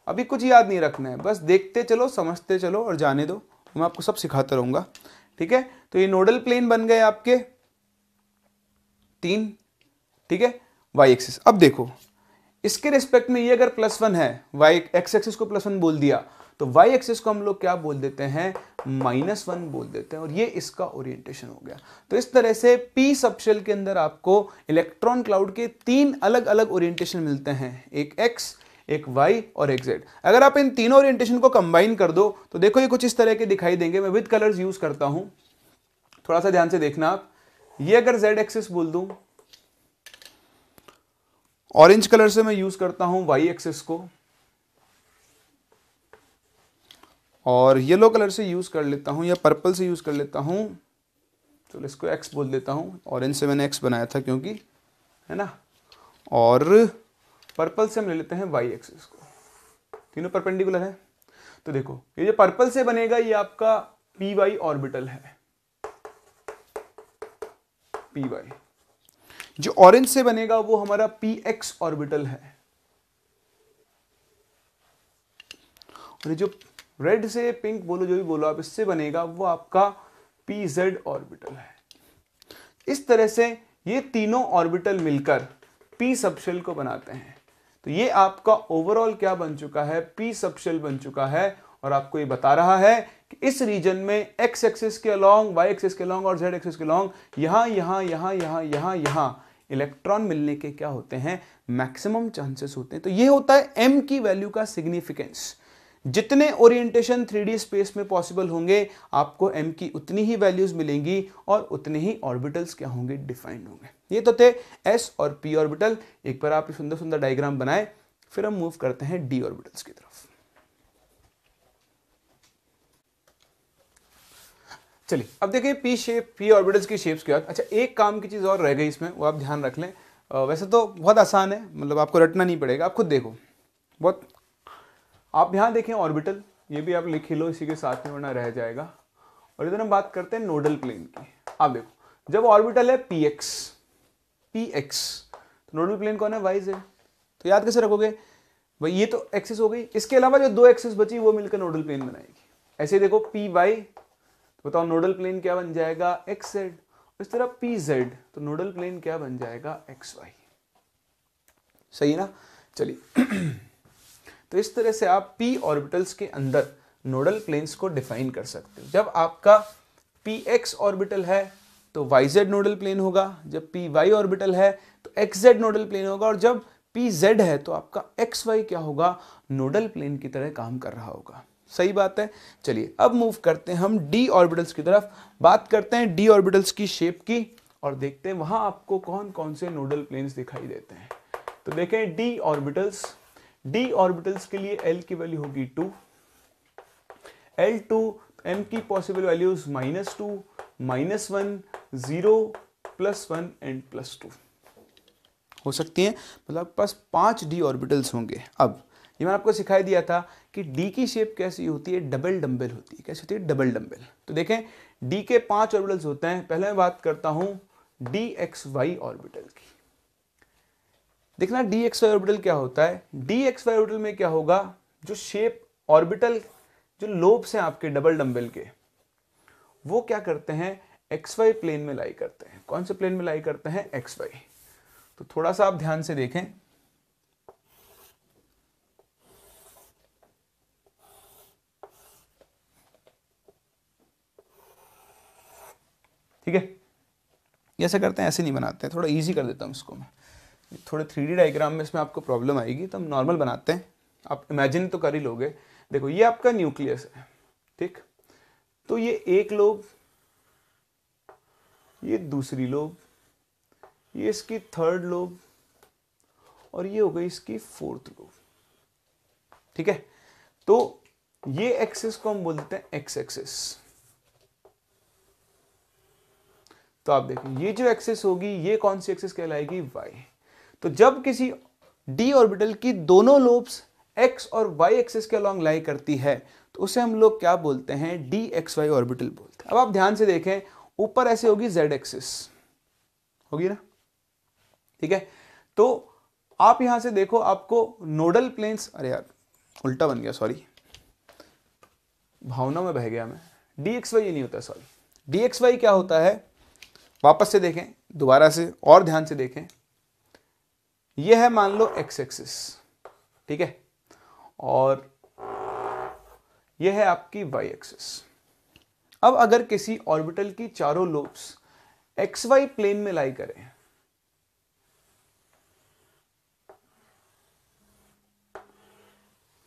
अभी कुछ याद नहीं रखना है बस देखते चलो समझते चलो और जाने दो मैं आपको सब सिखाता रहूंगा ठीक है तो ये नोडल प्लेन बन गए आपके तीन ठीक है वाई एक्सिस अब देखो इसके रिस्पेक्ट में ये अगर प्लस वन है वाई एक्स एक्सिस को प्लस वन बोल दिया तो वाई एक्सिस को हम लोग क्या बोल देते हैं माइनस वन बोल देते हैं और ये इसका ओरिएंटेशन हो गया तो इस तरह से पी सबशेल के अंदर आपको इलेक्ट्रॉन क्लाउड के तीन अलग अलग ओरिएंटेशन मिलते हैं एक एक्स एक वाई और एक जेड अगर आप इन तीनों ओरिएंटेशन को कंबाइन कर दो तो देखो ये कुछ इस तरह के दिखाई देंगे मैं विद कलर्स यूज करता हूं थोड़ा सा ध्यान से देखना आप ये अगर जेड एक्सिस बोल दूं ऑरेंज कलर से मैं यूज करता हूं वाई एक्सिस को और येलो कलर से यूज कर लेता हूं या पर्पल से यूज कर लेता हूं चलो इसको एक्स बोल देता हूं ऑरेंज से मैंने एक्स बनाया था क्योंकि है ना और पर्पल से हम ले लेते हैं वाई एक्सिस को तीनों परपेंडिकुलर है तो देखो ये जो पर्पल से बनेगा ये आपका पी वाई ऑर्बिटल है पी वाई जो ऑरेंज से बनेगा वो हमारा पी एक्स ऑर्बिटल है और जो रेड से पिंक बोलो जो भी बोलो आप इससे बनेगा वो आपका पी जेड ऑर्बिटल है इस तरह से ये तीनों ऑर्बिटल मिलकर पी सबशेल को बनाते हैं तो ये आपका ओवरऑल क्या बन चुका है पी सबशेल बन चुका है और आपको ये बता रहा है कि इस रीजन में एक्स एक्सिस के अलोंग y एक्सिस के अलोंग और z एक्सिस के अलोंग यहां यहां यहां यहां यहां यहां इलेक्ट्रॉन मिलने के क्या होते हैं मैक्सिमम चांसेस होते हैं तो ये होता है एम की वैल्यू का सिग्निफिकेंस जितने ओरिएंटेशन 3D स्पेस में पॉसिबल होंगे आपको m की उतनी ही वैल्यूज मिलेंगी और उतने ही ऑर्बिटल्स क्या होंगे डिफाइंड होंगे ये तो थे s और p ऑर्बिटल एक बार आप सुंदर सुंदर डायग्राम बनाए फिर हम मूव करते हैं d ऑर्बिटल्स की तरफ चलिए अब देखिए पी शेप पी ऑर्बिटल्स की शेप्स के बाद अच्छा एक काम की चीज़ और रह गई इसमें वो आप ध्यान रख लें वैसे तो बहुत आसान है मतलब आपको रटना नहीं पड़ेगा आप खुद देखो बहुत आप यहाँ देखें ऑर्बिटल ये भी आप लिख लो इसी के साथ में वरना रह जाएगा और इधर हम बात करते हैं नोडल प्लेन की आप देखो जब ऑर्बिटल है पी एक्स पी एक्स तो नोडल प्लेन कौन है वाइज है तो याद कैसे रखोगे भाई ये तो एक्सिस हो गई इसके अलावा जो दो एक्सिस बची वो मिलकर नोडल प्लेन बनाएगी ऐसे देखो पी वाई तो बताओ नोडल प्लेन क्या बन जाएगा एक्स जेड इस तरह पी जेड तो नोडल प्लेन क्या बन जाएगा एक्स वाई सही ना चलिए तो इस तरह से आप पी ऑर्बिटल्स के अंदर नोडल प्लेन्स को डिफाइन कर सकते हो जब आपका पी एक्स ऑर्बिटल है तो वाई जेड नोडल प्लेन होगा जब पी वाई ऑर्बिटल है तो एक्स जेड नोडल प्लेन होगा और जब पी जेड है तो आपका एक्स वाई क्या होगा नोडल प्लेन की तरह काम कर रहा होगा सही बात है चलिए अब मूव करते हैं हम डी ऑर्बिटल्स की तरफ बात करते हैं डी ऑर्बिटल्स की शेप की और देखते हैं वहां आपको कौन कौन से नोडल प्लेन्स दिखाई देते हैं तो देखें डी ऑर्बिटल्स डी ऑर्बिटल्स के लिए एल की वैल्यू होगी टू एल टू एम की possible values minus two minus one zero plus one and plus two हो सकती हैं मतलब पास पांच डी ऑर्बिटल्स होंगे अब ये मैंने आपको सिखाई दिया था कि डी की शेप कैसी होती है डबल डम्बल होती है कैसी होती है डबल डम्बल तो देखें डी के पांच ऑर्बिटल्स होते हैं पहले मैं बात करता हूं डी एक्स वाई ऑर्बिटल की देखना डी एक्स वाई ऑर्बिटल क्या होता है डी एक्स वाई ऑर्बिटल में क्या होगा जो शेप ऑर्बिटल जो लोब्स हैं आपके डबल डम्बल के वो क्या करते हैं एक्स वाई प्लेन में लाई करते हैं कौन से प्लेन में लाई करते हैं एक्स वाई तो थोड़ा सा आप ध्यान से देखें ठीक है ऐसे करते हैं ऐसे नहीं बनाते हैं थोड़ा ईजी कर देता हूँ इसको मैं थोड़े थ्री डाइग्राम में इसमें आपको प्रॉब्लम आएगी तो हम नॉर्मल बनाते हैं आप इमेजिन तो कर ही लोगे देखो ये आपका न्यूक्लियस है ठीक तो ये एक लोब ये दूसरी लोब ये इसकी थर्ड लोब और ये हो गई इसकी फोर्थ लोब ठीक है तो ये एक्सेस को हम बोलते हैं एक्स एक्सेस तो आप देखें ये जो एक्सेस होगी ये कौन सी एक्सेस कहलाएगी वाई तो जब किसी डी ऑर्बिटल की दोनों लोब्स एक्स और वाई एक्सेस के अलॉन्ग लाई करती है तो उसे हम लोग क्या बोलते हैं डी एक्स वाई ऑर्बिटल बोलते हैं अब आप ध्यान से देखें ऊपर ऐसे होगी जेड एक्सेस होगी ना ठीक है तो आप यहां से देखो आपको नोडल प्लेन्स अरे यार उल्टा बन गया सॉरी भावना में बह गया मैं डी एक्स वाई ये नहीं होता सॉरी डी एक्स वाई क्या होता है वापस से देखें दोबारा से और ध्यान से देखें यह है मान लो एक्स एक्सिस ठीक है और यह है आपकी वाई एक्सिस अब अगर किसी ऑर्बिटल की चारों लोब्स एक्स वाई प्लेन में लाई करें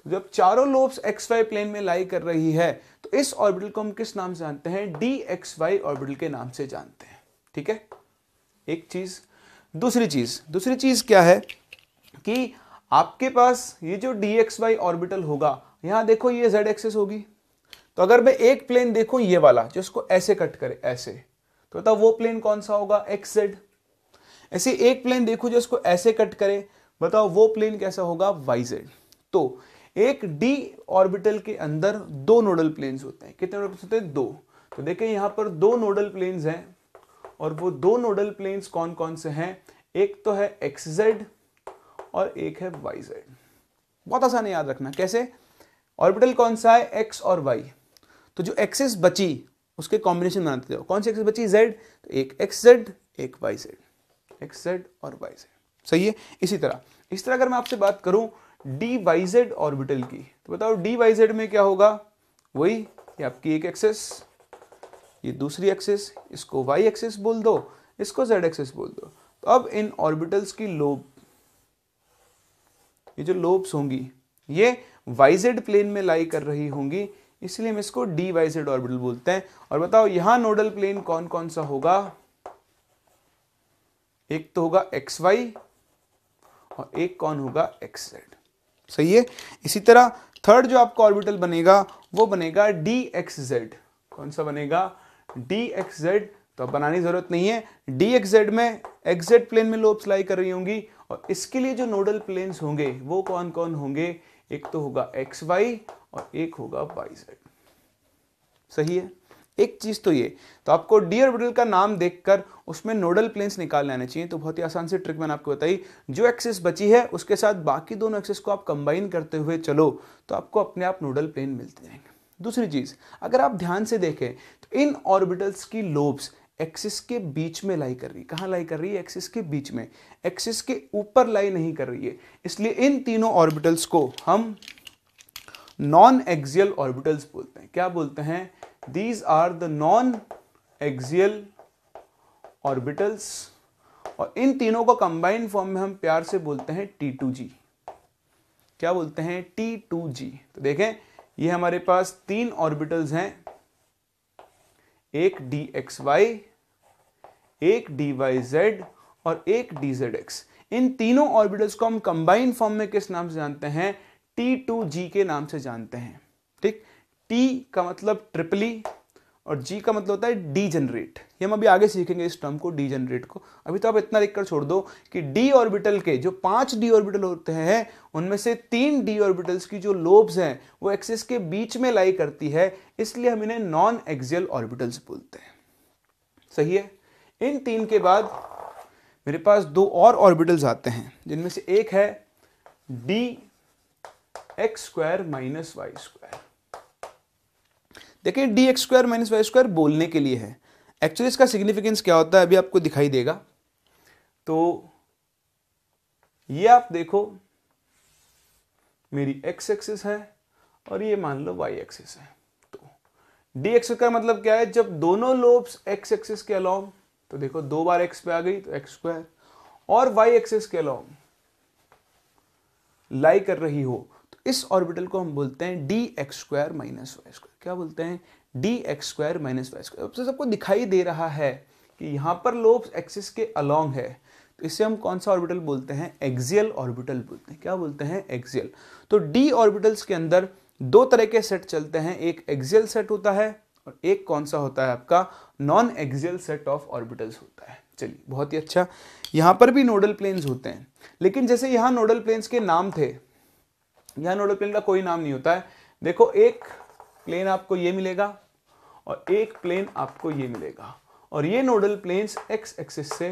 तो जब चारों लोब्स एक्स वाई प्लेन में लाई कर रही है तो इस ऑर्बिटल को हम किस नाम से जानते हैं डी एक्स वाई ऑर्बिटल के नाम से जानते हैं ठीक है एक चीज दूसरी चीज दूसरी चीज क्या है कि आपके पास ये जो डी एक्स वाई ऑर्बिटल होगा यहां देखो ये जेड एक्सेस होगी तो अगर मैं एक प्लेन देखूं ये वाला जो इसको ऐसे कट करे ऐसे तो बताओ वो प्लेन कौन सा होगा एक्स जेड ऐसे एक प्लेन देखो जो इसको ऐसे कट करे बताओ वो प्लेन कैसा होगा वाई जेड तो एक डी ऑर्बिटल के अंदर दो नोडल प्लेन्स होते हैं कितने नोडल होते हैं दो तो देखें यहां पर दो नोडल प्लेन्स हैं और वो दो नोडल प्लेन्स कौन कौन से हैं एक तो है एक्स और एक है वाई जेड बहुत आसान है याद रखना कैसे ऑर्बिटल कौन सा है एक्स और वाई तो जो एक्सेस बची उसके कॉम्बिनेशन बनाते जाओ कौन सी एक्सेस बची जेड तो एक एक्स जेड एक वाई जेड एक्स जेड और वाई जेड सही है इसी तरह इस तरह अगर मैं आपसे बात करूं डी वाई जेड ऑर्बिटल की तो बताओ डी वाई जेड में क्या होगा वही ये आपकी एक एक्सेस ये दूसरी एक्सिस इसको वाई एक्सिस बोल दो इसको जेड एक्सिस बोल दो तो अब इन ऑर्बिटल्स की लोब ये जो लोब्स होंगी ये वाई जेड प्लेन में लाई कर रही होंगी इसलिए हम इसको डी वाई जेड ऑर्बिटल बोलते हैं और बताओ यहां नोडल प्लेन कौन कौन सा होगा एक तो होगा एक्स वाई और एक कौन होगा एक्स जेड सही है इसी तरह थर्ड जो आपका ऑर्बिटल बनेगा वो बनेगा डी एक्स जेड कौन सा बनेगा डी एक्स जेड तो अब बनाने की जरूरत नहीं है डी एक्स जेड में एक्स जेड प्लेन में लोब्स लाई कर रही होंगी और इसके लिए जो नोडल प्लेन होंगे वो कौन कौन होंगे एक तो होगा एक्स वाई और एक होगा वाई जेड सही है एक चीज तो ये तो आपको डी ऑर्बिटल का नाम देखकर उसमें नोडल प्लेन्स निकाल लेने चाहिए तो बहुत ही आसान से ट्रिक मैंने आपको बताई जो एक्सेस बची है उसके साथ बाकी दोनों एक्सेस को आप कंबाइन करते हुए चलो तो आपको अपने आप नोडल प्लेन मिलते जाएंगे दूसरी चीज अगर आप ध्यान से देखें तो इन ऑर्बिटल्स की लोब्स एक्सिस के बीच में लाई कर रही है कहाँ लाई कर रही है एक्सिस के बीच में एक्सिस के ऊपर लाई नहीं कर रही है इसलिए इन तीनों ऑर्बिटल्स को हम नॉन एक्सियल ऑर्बिटल्स बोलते हैं क्या बोलते हैं these are the non axial orbitals और इन तीनों को कंबाइंड फॉर्म में हम प्यार से बोलते हैं टी क्या बोलते हैं टी तो देखें ये हमारे पास तीन ऑर्बिटल्स हैं एक डी एक्स वाई एक डी वाई जेड और एक डी जेड एक्स इन तीनों ऑर्बिटल्स को हम कंबाइन फॉर्म में किस नाम से जानते हैं टी टू जी के नाम से जानते हैं ठीक टी का मतलब ट्रिपली और जी का मतलब होता है डी जनरेट ये हम अभी आगे सीखेंगे इस टर्म को डी जनरेट को अभी तो आप इतना देखकर छोड़ दो कि डी ऑर्बिटल के जो पांच डी ऑर्बिटल होते हैं उनमें से तीन डी ऑर्बिटल्स की जो लोब्स हैं वो एक्सिस के बीच में लाई करती है इसलिए हम इन्हें नॉन एक्सियल ऑर्बिटल्स बोलते हैं सही है इन तीन के बाद मेरे पास दो और ऑर्बिटल्स आते हैं जिनमें से एक है D x square minus Y square देखिए d x square minus Y square बोलने के लिए है एक्चुअली इसका सिग्निफिकेंस क्या होता है अभी आपको दिखाई देगा तो ये आप देखो मेरी एक्स एक्सिस है और ये मान लो वाई एक्सिस है तो डी एक्स का मतलब क्या है जब दोनों लोब्स एक्स एक्सिस के अलॉन्ग तो देखो दो बार एक्स पे आ गई तो एक्स स्क्वायर और वाई एक्सिस के अलॉन्ग लाई कर रही हो तो इस ऑर्बिटल को हम बोलते हैं D x square minus Y square क्या बोलते हैं D x square minus Y square सबसे सबको दिखाई दे रहा है कि यहाँ पर लोब एक्सिस के अलॉन्ग है तो इसे हम कौन सा ऑर्बिटल बोलते हैं एक्जियल ऑर्बिटल बोलते हैं क्या बोलते हैं एक्जियल तो डी ऑर्बिटल्स के अंदर दो तरह के सेट चलते हैं एक एक्जियल सेट होता है और एक कौन सा होता है आपका non axial set of orbitals होता है चलिए बहुत ही अच्छा यहाँ पर भी नोडल प्लेन्स होते हैं लेकिन जैसे यहाँ नोडल प्लेन्स के नाम थे यहाँ नोडल प्लेन का कोई नाम नहीं होता है देखो एक प्लेन आपको ये मिलेगा और एक प्लेन आपको ये मिलेगा और ये नोडल प्लेन्स एक्स एक्सिस से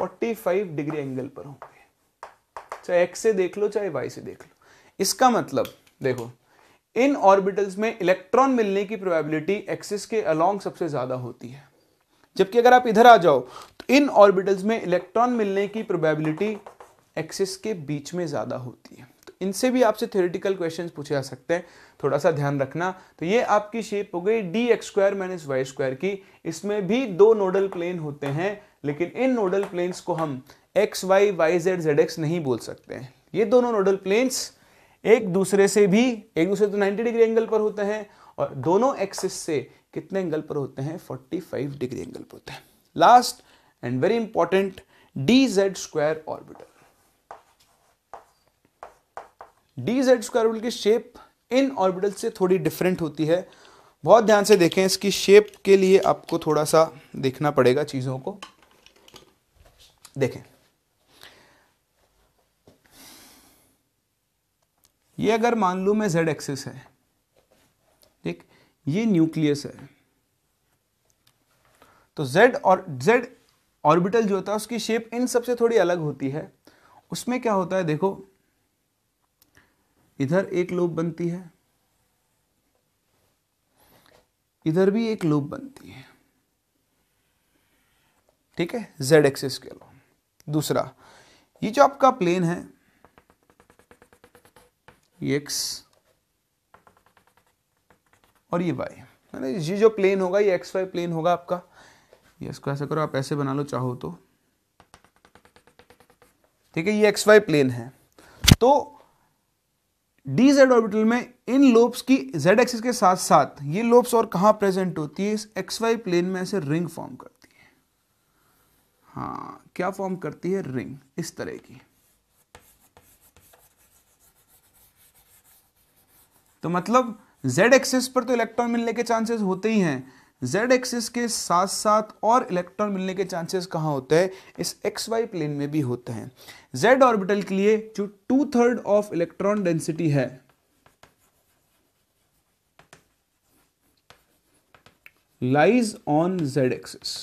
45 डिग्री एंगल पर होंगे चाहे एक्स से देख लो चाहे वाई से देख लो इसका मतलब देखो इन ऑर्बिटल्स में इलेक्ट्रॉन मिलने की प्रोबेबिलिटी एक्सिस के अलोंग सबसे ज़्यादा होती है जबकि अगर आप इधर आ जाओ तो इन ऑर्बिटल्स में इलेक्ट्रॉन मिलने की प्रोबेबिलिटी एक्सिस के बीच में ज़्यादा होती है इनसे भी आपसे थ्योरेटिकल क्वेश्चन पूछे जा सकते हैं थोड़ा सा ध्यान रखना तो ये आपकी शेप हो गई d x square minus Y square की इसमें भी दो नोडल प्लेन होते हैं लेकिन इन नोडल प्लेन्स को हम x y y z z x नहीं बोल सकते हैं ये दोनों नोडल प्लेन्स एक दूसरे से भी एक दूसरे तो 90 डिग्री एंगल पर होते हैं और दोनों एक्सिस से कितने एंगल पर होते हैं 45 डिग्री एंगल पर होते हैं last and very important d Z square orbital d Z square की शेप इन ऑर्बिटल से थोड़ी डिफरेंट होती है बहुत ध्यान से देखें इसकी शेप के लिए आपको थोड़ा सा देखना पड़ेगा चीज़ों को देखें ये अगर मान लू मैं जेड एक्सिस है ठीक ये न्यूक्लियस है तो जेड और जेड ऑर्बिटल जो होता है उसकी शेप इन सबसे थोड़ी अलग होती है उसमें क्या होता है देखो इधर एक लोब बनती है इधर भी एक लोब बनती है ठीक है जेड एक्सिस के लो दूसरा ये जो आपका प्लेन है ये एक्स और ये वाई है ना ये जो प्लेन होगा ये एक्स वाई प्लेन होगा आपका ये इसको ऐसा करो आप ऐसे बना लो चाहो तो ठीक है ये एक्स वाई प्लेन है तो डी जेड ऑर्बिटल में इन लोब्स की जेड एक्सिस के साथ साथ ये लोब्स और कहाँ प्रेजेंट होती है इस एक्स वाई प्लेन में ऐसे रिंग फॉर्म हाँ, करती है हाँ क्या फॉर्म करती है रिंग इस तरह की तो मतलब जेड एक्सिस पर तो इलेक्ट्रॉन मिलने के चांसेस होते ही हैं जेड एक्सिस के साथ साथ और इलेक्ट्रॉन मिलने के चांसेस कहाँ होते हैं इस एक्स वाई प्लेन में भी होते हैं जेड ऑर्बिटल के लिए जो two third of electron density है लाइज ऑन जेड एक्सिस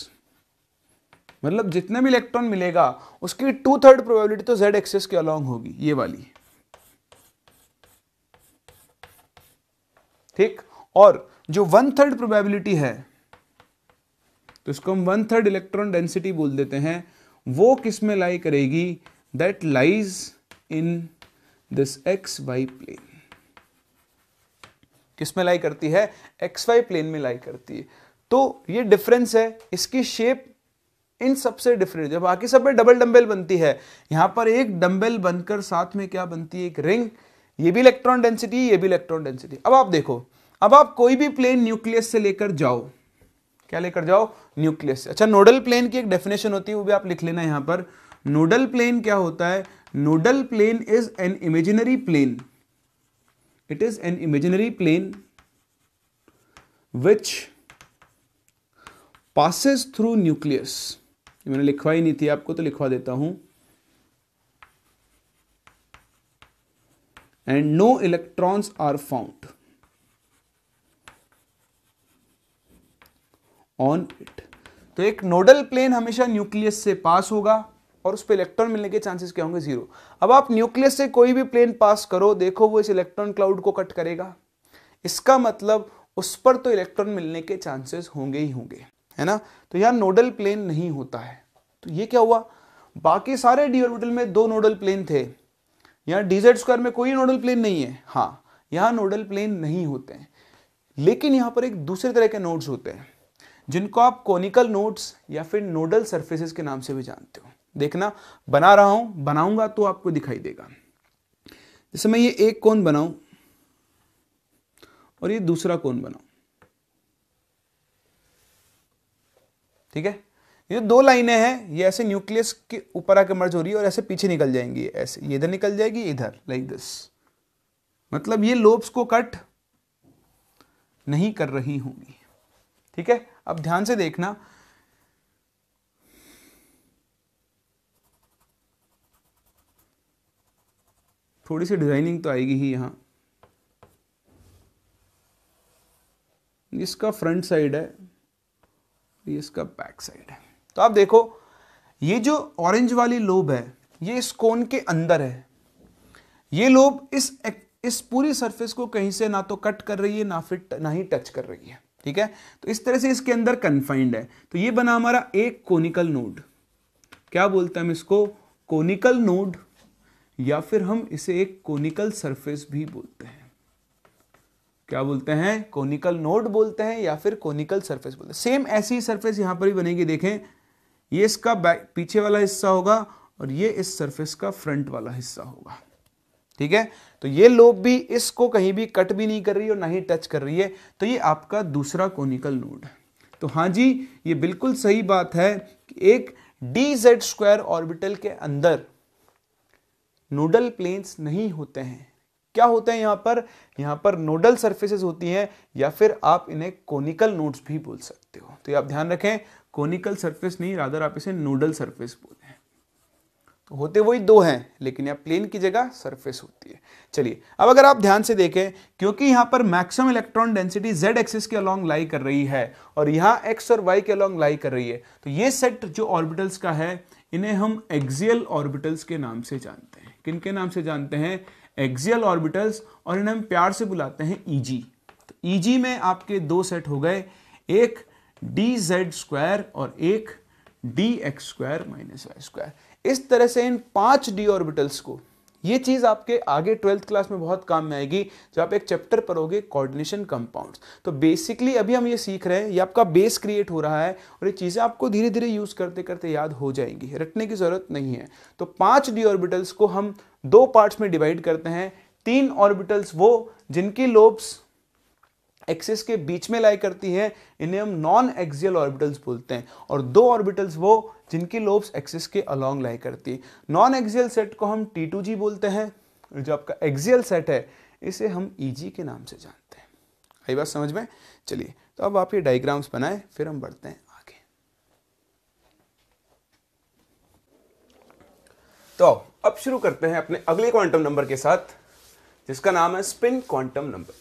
मतलब जितने भी इलेक्ट्रॉन मिलेगा उसकी टू थर्ड प्रोबेबिलिटी तो जेड एक्सिस के अलॉन्ग होगी ये वाली ठीक और जो वन थर्ड प्रोबेबिलिटी है तो इसको हम वन थर्ड इलेक्ट्रॉन डेंसिटी बोल देते हैं वो किस में लाई करेगी that lies in this x y plane किस में लाई करती है एक्स वाई प्लेन में लाई करती है तो ये डिफरेंस है इसकी शेप इन सबसे डिफरेंट जब बाकी सब में डबल डम्बेल बनती है यहां पर एक डम्बेल बनकर साथ में क्या बनती है एक रिंग ये भी इलेक्ट्रॉन डेंसिटी ये भी इलेक्ट्रॉन डेंसिटी अब आप देखो अब आप कोई भी प्लेन न्यूक्लियस से लेकर जाओ क्या लेकर जाओ न्यूक्लियस से अच्छा नोडल प्लेन की एक डेफिनेशन होती है वो भी आप लिख लेना यहां पर नोडल प्लेन क्या होता है nodal plane is an imaginary plane it is an imaginary plane which passes through nucleus मैंने लिखवा ही नहीं थी आपको तो लिखवा देता हूं and no electrons are found on it तो एक नोडल प्लेन हमेशा न्यूक्लियस से पास होगा और उस पर इलेक्ट्रॉन मिलने के चांसेस क्या होंगे जीरो अब आप न्यूक्लियस से कोई भी प्लेन पास करो देखो वो इस इलेक्ट्रॉन क्लाउड को कट करेगा इसका मतलब उस पर तो इलेक्ट्रॉन मिलने के चांसेस होंगे ही होंगे है ना तो यहाँ नोडल प्लेन नहीं होता है तो ये क्या हुआ बाकी सारे डी ऑर्बिटल में दो नोडल प्लेन थे यहाँ डीजेड स्क्वायर में कोई नोडल प्लेन नहीं है हाँ यहाँ नोडल प्लेन नहीं होते हैं लेकिन यहाँ पर एक दूसरे तरह के नोड्स होते हैं जिनको आप कॉनिकल नोट्स या फिर नोडल सर्फेसिस के नाम से भी जानते हो देखना बना रहा हूं बनाऊंगा तो आपको दिखाई देगा जैसे मैं ये एक कौन बनाऊ और ये दूसरा कौन बनाऊ ठीक है ये दो लाइनें हैं ये ऐसे न्यूक्लियस के ऊपर आके मर्ज हो रही है और ऐसे पीछे निकल जाएंगी ऐसे ये इधर निकल जाएगी इधर लाइक दिस मतलब ये लोब्स को कट नहीं कर रही होंगी ठीक है अब ध्यान से देखना थोड़ी सी डिजाइनिंग तो आएगी ही यहां इसका फ्रंट साइड है ये इसका बैक साइड है तो आप देखो ये जो ऑरेंज वाली लोब है ये इस कोन के अंदर है ये लोब इस इस पूरी सरफेस को कहीं से ना तो कट कर रही है ना फिर ना ही टच कर रही है ठीक है तो इस तरह से इसके अंदर कन्फाइंड है तो ये बना हमारा एक कोनिकल नोड क्या बोलते हैं हम इसको कोनिकल नोड या फिर हम इसे एक कोनिकल सरफेस भी बोलते हैं क्या बोलते हैं कोनिकल नोड बोलते हैं या फिर कोनिकल सरफेस बोलते हैं सेम ऐसी सरफेस यहां पर भी बनेगी देखें ये इसका पीछे वाला हिस्सा होगा और ये इस सरफेस का फ्रंट वाला हिस्सा होगा ठीक है तो ये लोब भी इसको कहीं भी कट भी नहीं कर रही और ना ही टच कर रही है तो ये आपका दूसरा कोनिकल नोड है तो हाँ जी ये बिल्कुल सही बात है कि एक डी जेड स्क्वायर ऑर्बिटल के अंदर नोडल प्लेन्स नहीं होते हैं क्या होते हैं यहां पर यहां पर नोडल सर्फेसेस होती हैं या फिर आप इन्हें कोनिकल नोड्स भी बोल सकते हो तो ये आप ध्यान रखें कोनिकल सर्फेस नहीं रादर आप इसे नोडल सर्फेस बोलें होते वही दो हैं लेकिन यहाँ प्लेन की जगह सरफेस होती है चलिए अब अगर आप ध्यान से देखें क्योंकि यहाँ पर maximum electron density z axis के अलोंग लाई कर रही है और यहाँ एक्स और वाई के अलोंग लाई कर रही है तो ये सेट जो ऑर्बिटल्स का है इन्हें हम एक्जियल ऑर्बिटल्स के नाम से जानते हैं किन के नाम से जानते हैं एक्जियल ऑर्बिटल्स और इन्हें हम प्यार से बुलाते हैं ईजी e तो ईजी e में आपके दो सेट हो गए एक डी जेड स्क्वायर और एक d x square minus Y square इस तरह से इन पांच डी ऑर्बिटल्स को ये चीज़ आपके आगे ट्वेल्थ क्लास में बहुत काम में आएगी जब आप एक चैप्टर पढ़ोगे कोऑर्डिनेशन कंपाउंड्स तो बेसिकली अभी हम ये सीख रहे हैं ये आपका बेस क्रिएट हो रहा है और ये चीज़ें आपको धीरे धीरे यूज़ करते करते याद हो जाएंगी रटने की ज़रूरत नहीं है तो पांच डी ऑर्बिटल्स को हम दो पार्ट्स में डिवाइड करते हैं तीन ऑर्बिटल्स वो जिनकी लोब्स एक्सिस के बीच में लाई करती है इन्हें हम नॉन एक्सियल ऑर्बिटल्स बोलते हैं और दो ऑर्बिटल्स वो जिनकी लोब्स एक्सिस के अलोंग लाई करती है नॉन एक्सियल सेट को हम टी टू जी बोलते हैं जो आपका एक्सियल सेट है इसे हम ई e जी के नाम से जानते हैं आई बात समझ में चलिए तो अब आप ये डायग्राम्स बनाएं फिर हम बढ़ते हैं आगे तो अब शुरू करते हैं अपने अगले क्वांटम नंबर के साथ जिसका नाम है स्पिन क्वांटम नंबर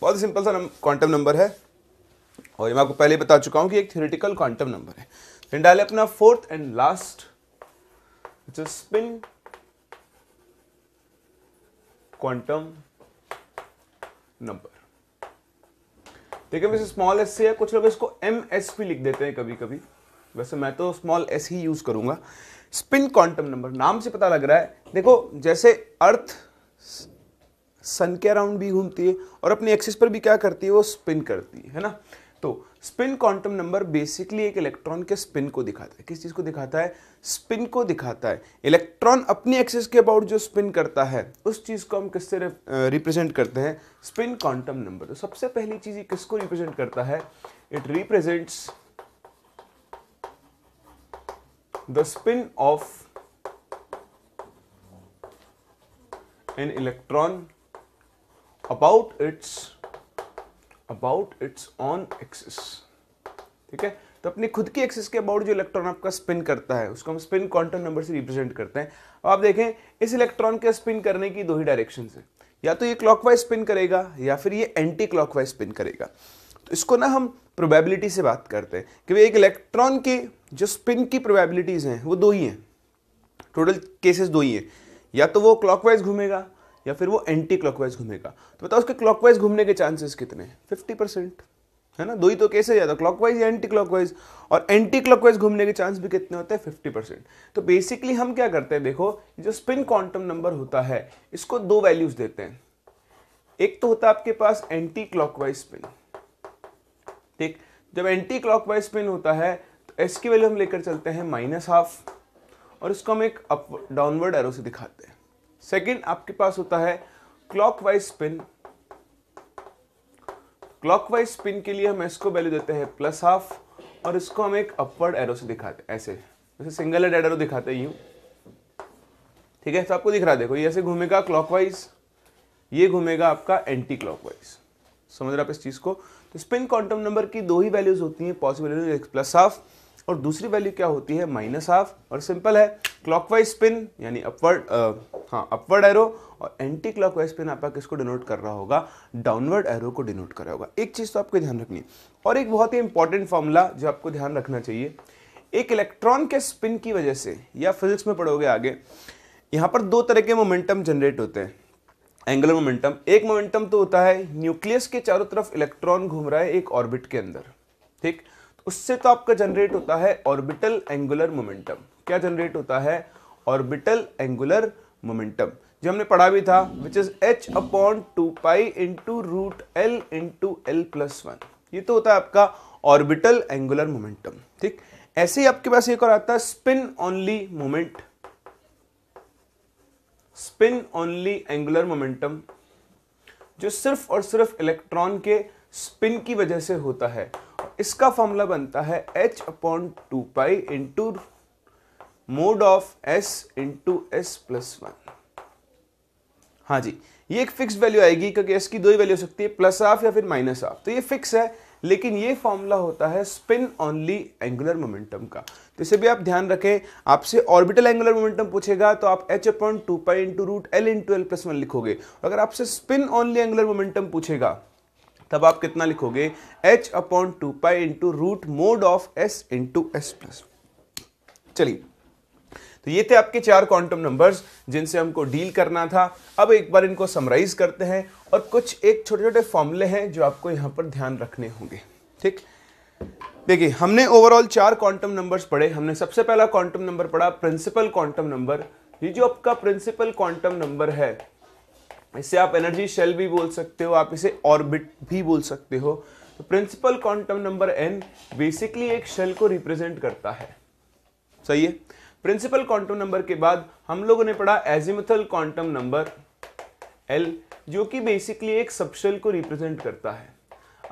बहुत सिंपल सा क्वांटम नंबर है और मैं आपको पहले बता चुका हूं कि एक थियोरेटिकल क्वांटम नंबर है फिर डाले अपना fourth and last spin quantum number ठीक है वैसे स्मॉल एस से है कुछ लोग इसको एम एस भी लिख देते हैं कभी कभी वैसे मैं तो स्मॉल एस ही यूज करूंगा स्पिन क्वांटम नंबर नाम से पता लग रहा है देखो जैसे अर्थ सन के अराउंड भी घूमती है और अपनी एक्सिस पर भी क्या करती है वो स्पिन करती है ना तो स्पिन क्वांटम नंबर बेसिकली एक इलेक्ट्रॉन के स्पिन को दिखाता है किस चीज़ को दिखाता है स्पिन को दिखाता है इलेक्ट्रॉन अपनी एक्सिस के अबाउट जो स्पिन करता है उस चीज़ को हम किससे रिप्रेजेंट करते हैं स्पिन क्वांटम नंबर तो सबसे पहली चीज़ किसको रिप्रेजेंट करता है it represents the spin of an electron about its about its own axis ठीक है तो अपने खुद की एक्सिस के अबाउट जो इलेक्ट्रॉन आपका स्पिन करता है उसको हम स्पिन क्वांटम नंबर से रिप्रेजेंट करते हैं अब आप देखें इस इलेक्ट्रॉन के स्पिन करने की दो ही डायरेक्शन है या तो ये क्लॉकवाइज स्पिन करेगा या फिर ये एंटी क्लॉकवाइज स्पिन करेगा तो इसको ना हम प्रोबेबिलिटी से बात करते हैं कि भाई एक इलेक्ट्रॉन के जो स्पिन की प्रोबेबिलिटीज़ हैं वो दो ही हैं टोटल केसेस दो ही हैं या तो वो क्लॉकवाइज घूमेगा या फिर वो एंटी क्लॉकवाइज घूमेगा तो बताओ उसके क्लॉकवाइज घूमने के चांसेस कितने फिफ्टी परसेंट है ना दो ही तो कैसे ज्यादा क्लॉकवाइज या एंटी तो क्लॉकवाइज और एंटी क्लॉकवाइज घूमने के चांस भी कितने होते हैं फिफ्टी परसेंट तो बेसिकली हम क्या करते हैं देखो जो स्पिन क्वांटम नंबर होता है इसको दो वैल्यूज देते हैं एक तो होता है आपके पास एंटी क्लॉकवाइज स्पिन ठीक जब एंटी क्लॉकवाइज स्पिन होता है तो एस की वैल्यू हम लेकर चलते हैं माइनस हाफ और इसको हम एक अप डाउनवर्ड एरो से दिखाते हैं सेकंड आपके पास होता है क्लॉकवाइज स्पिन क्लॉकवाइज स्पिन के लिए हम इसको वैल्यू देते हैं प्लस हाफ और इसको हम एक अपवर्ड एरो से दिखाते हैं ऐसे जैसे सिंगल हेड एरो दिखाते हैं यूं ठीक है तो आपको दिख रहा है देखो ये ऐसे घूमेगा क्लॉकवाइज ये घूमेगा आपका एंटी क्लॉकवाइज समझ रहे आप इस चीज़ को तो स्पिन क्वांटम नंबर की दो ही वैल्यूज होती हैं पॉसिबल प्लस हाफ और दूसरी वैल्यू क्या होती है माइनस हाफ और सिंपल है क्लॉकवाइज स्पिन यानी अपवर्ड हाँ अपवर्ड एरो और एंटी क्लॉकवाइज स्पिन आपका किसको डिनोट कर रहा होगा डाउनवर्ड एरो को डिनोट कर रहा होगा एक चीज़ तो आपको ध्यान रखनी है और एक बहुत ही इंपॉर्टेंट फॉर्मूला जो आपको ध्यान रखना चाहिए एक इलेक्ट्रॉन के स्पिन की वजह से या फिजिक्स में पढ़ोगे आगे यहाँ पर दो तरह के मोमेंटम जनरेट होते हैं एंगुलर मोमेंटम एक मोमेंटम तो होता है न्यूक्लियस के चारों तरफ इलेक्ट्रॉन घूम रहा है एक ऑर्बिट के अंदर ठीक उससे तो आपका जनरेट होता है ऑर्बिटल एंगुलर मोमेंटम क्या जनरेट होता है ऑर्बिटल एंगुलर मोमेंटम जो हमने पढ़ा भी था which is h upon two pi into root l into l plus one ये तो होता है आपका ऑर्बिटल एंगुलर मोमेंटम ठीक ऐसे ही आपके पास एक और आता है spin only moment spin only angular momentum जो सिर्फ और सिर्फ इलेक्ट्रॉन के स्पिन की वजह से होता है इसका फॉर्मूला बनता है h upon two pi into mod of s into s plus one हाँ जी ये एक फिक्स वैल्यू आएगी क्योंकि एस की दो ही वैल्यू हो सकती है प्लस हाफ या फिर माइनस हाफ तो ये फिक्स है लेकिन ये फॉर्मूला होता है स्पिन ऑनली एंगुलर मोमेंटम का तो इसे भी आप ध्यान रखें आपसे ऑर्बिटल एंगुलर मोमेंटम पूछेगा तो आप h upon two pi into root l into l plus one लिखोगे अगर आपसे स्पिन ऑनली एंगुलर मोमेंटम पूछेगा तब आप कितना लिखोगे h upon two pi into root mod of s into s plus चलिए तो ये थे आपके चार क्वांटम नंबर्स जिनसे हमको डील करना था अब एक बार इनको समराइज करते हैं और कुछ एक छोटे छोटे फॉर्मूले हैं जो आपको यहाँ पर ध्यान रखने होंगे ठीक देखिए हमने ओवरऑल चार क्वांटम नंबर्स पढ़े हमने सबसे पहला क्वांटम नंबर पढ़ा प्रिंसिपल क्वांटम नंबर ये जो आपका प्रिंसिपल क्वांटम नंबर है इसे आप एनर्जी शेल भी बोल सकते हो आप इसे ऑर्बिट भी बोल सकते हो तो principal quantum number n basically एक शेल को रिप्रेजेंट करता है सही है प्रिंसिपल क्वांटम नंबर के बाद हम लोगों ने पढ़ा एजिमथल क्वांटम नंबर एल जो कि बेसिकली एक सबशेल को रिप्रेजेंट करता है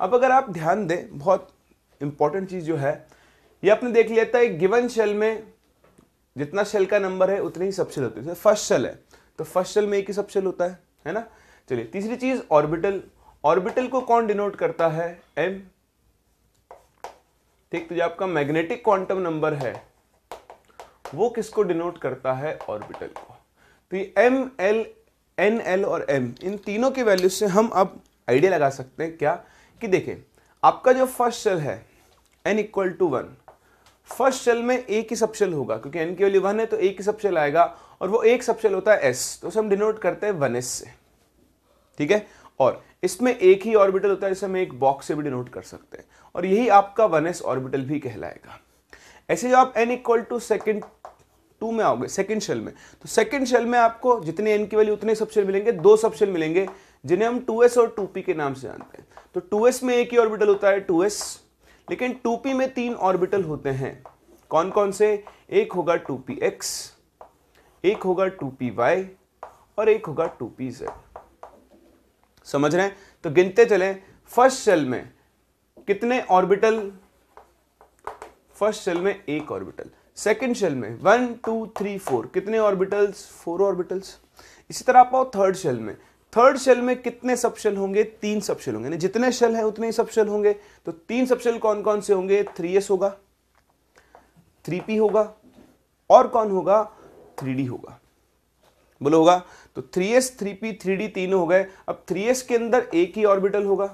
अब अगर आप ध्यान दें बहुत इंपॉर्टेंट चीज़ जो है ये आपने देख लिया था एक गिवन शेल में जितना शेल का नंबर है उतनी ही सबशेल होते हैं फर्स्ट शेल है तो फर्स्ट शेल में एक ही सबशेल होता है है ना चलिए तीसरी चीज ऑर्बिटल ऑर्बिटल को कौन डिनोट करता है एम ठीक तो जो आपका मैग्नेटिक क्वांटम नंबर है वो किसको डिनोट करता है ऑर्बिटल को तो ये एम एल एन एल और एम इन तीनों के वैल्यू से हम अब आइडिया लगा सकते हैं क्या कि देखें आपका जो फर्स्ट सेल है n equal to one first shell में एक ही सब होगा क्योंकि एन की वैल्यू वन है तो एक ही सब आएगा और वो एक सबसेल होता है एस तो उसे हम डिनोट करते हैं वन एस से ठीक है और इसमें एक ही ऑर्बिटल होता है जिसे हम एक बॉक्स से भी डिनोट कर सकते हैं और यही आपका वन एस ऑर्बिटल भी कहलाएगा ऐसे जो आप n equal to second two में आओगे सेकेंड शेल में तो सेकेंड शेल में आपको जितने एन की वैल्यू उतने सबशेल मिलेंगे दो सबशेल मिलेंगे जिन्हें हम 2s और 2p के नाम से जानते हैं तो 2s में एक ही ऑर्बिटल होता है 2s लेकिन 2p में तीन ऑर्बिटल होते हैं कौन कौन से एक होगा 2px एक होगा टू पी वाई और एक होगा टू पी जेड समझ रहे हैं तो गिनते चले फर्स्ट सेल में कितने ऑर्बिटल फर्स्ट सेल में एक ऑर्बिटल सेकेंड शेल में वन टू थ्री फोर कितने ऑर्बिटल्स फोर ऑर्बिटल्स इसी तरह आप आओ थर्ड शेल में थर्ड शेल में कितने सबशेल होंगे तीन सबशेल होंगे जितने शेल हैं उतने ही सबशेल होंगे तो तीन सबशेल कौन कौन से होंगे थ्री एस होगा थ्री पी होगा और कौन होगा थ्री होगा बोलो होगा तो three s three p three d तीनों हो गए अब थ्री एस के अंदर एक ही ऑर्बिटल होगा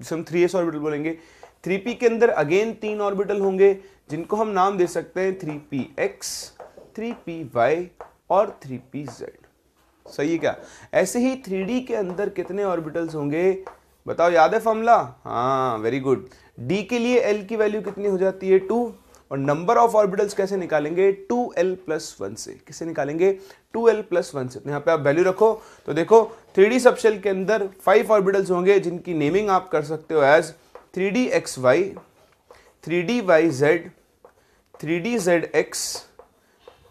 जिसे हम थ्री एस ऑर्बिटल बोलेंगे थ्री पी के अंदर अगेन तीन ऑर्बिटल होंगे जिनको हम नाम दे सकते हैं three p x three p Y और थ्री पी जेड सही है क्या ऐसे ही थ्री डी के अंदर कितने ऑर्बिटल्स होंगे बताओ याद है फॉर्मूला हाँ वेरी गुड डी के लिए एल की वैल्यू कितनी हो जाती है टू और नंबर ऑफ ऑर्बिटल्स कैसे निकालेंगे टू एल प्लस वन से किसे निकालेंगे टू एल प्लस वन से तो यहाँ पे आप वैल्यू रखो तो देखो थ्री डी सबशेल के अंदर फाइव ऑर्बिटल्स होंगे जिनकी नेमिंग आप कर सकते हो as three d x y three d Y z three d Z x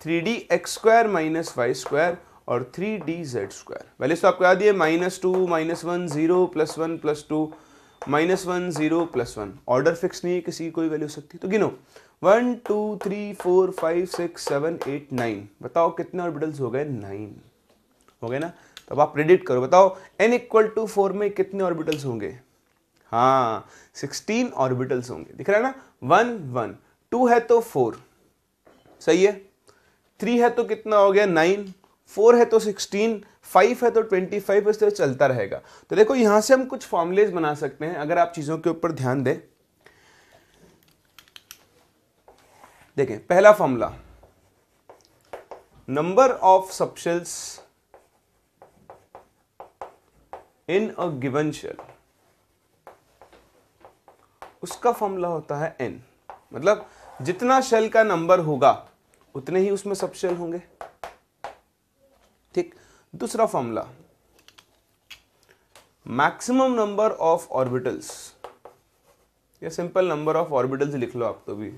three d x square minus Y square और three d Z square values तो आपको याद ये minus two minus one zero plus one plus two minus one zero plus one order fix नहीं है किसी की कोई वैल्यू हो सकती तो गिनो one two three four five six seven eight nine बताओ कितने ऑर्बिटल्स हो गए नाइन हो गए ना तो अब आप प्रिडिक्ट करो बताओ एन इक्वल टू फोर में कितने ऑर्बिटल्स होंगे हाँ सिक्सटीन ऑर्बिटल्स होंगे दिख रहा है ना वन वन टू है तो फोर सही है थ्री है तो कितना हो गया नाइन फोर है तो सिक्सटीन फाइव है तो ट्वेंटी फाइव इस तरह चलता रहेगा तो देखो यहाँ से हम कुछ फॉर्मुलेज बना सकते हैं अगर आप चीज़ों के ऊपर ध्यान दें देखें पहला formula number of subshells in a given shell उसका फॉर्मूला होता है एन मतलब जितना शेल का नंबर होगा उतने ही उसमें सब होंगे ठीक दूसरा formula maximum number of orbitals या सिंपल नंबर ऑफ ऑर्बिटल्स लिख लो आप तो भी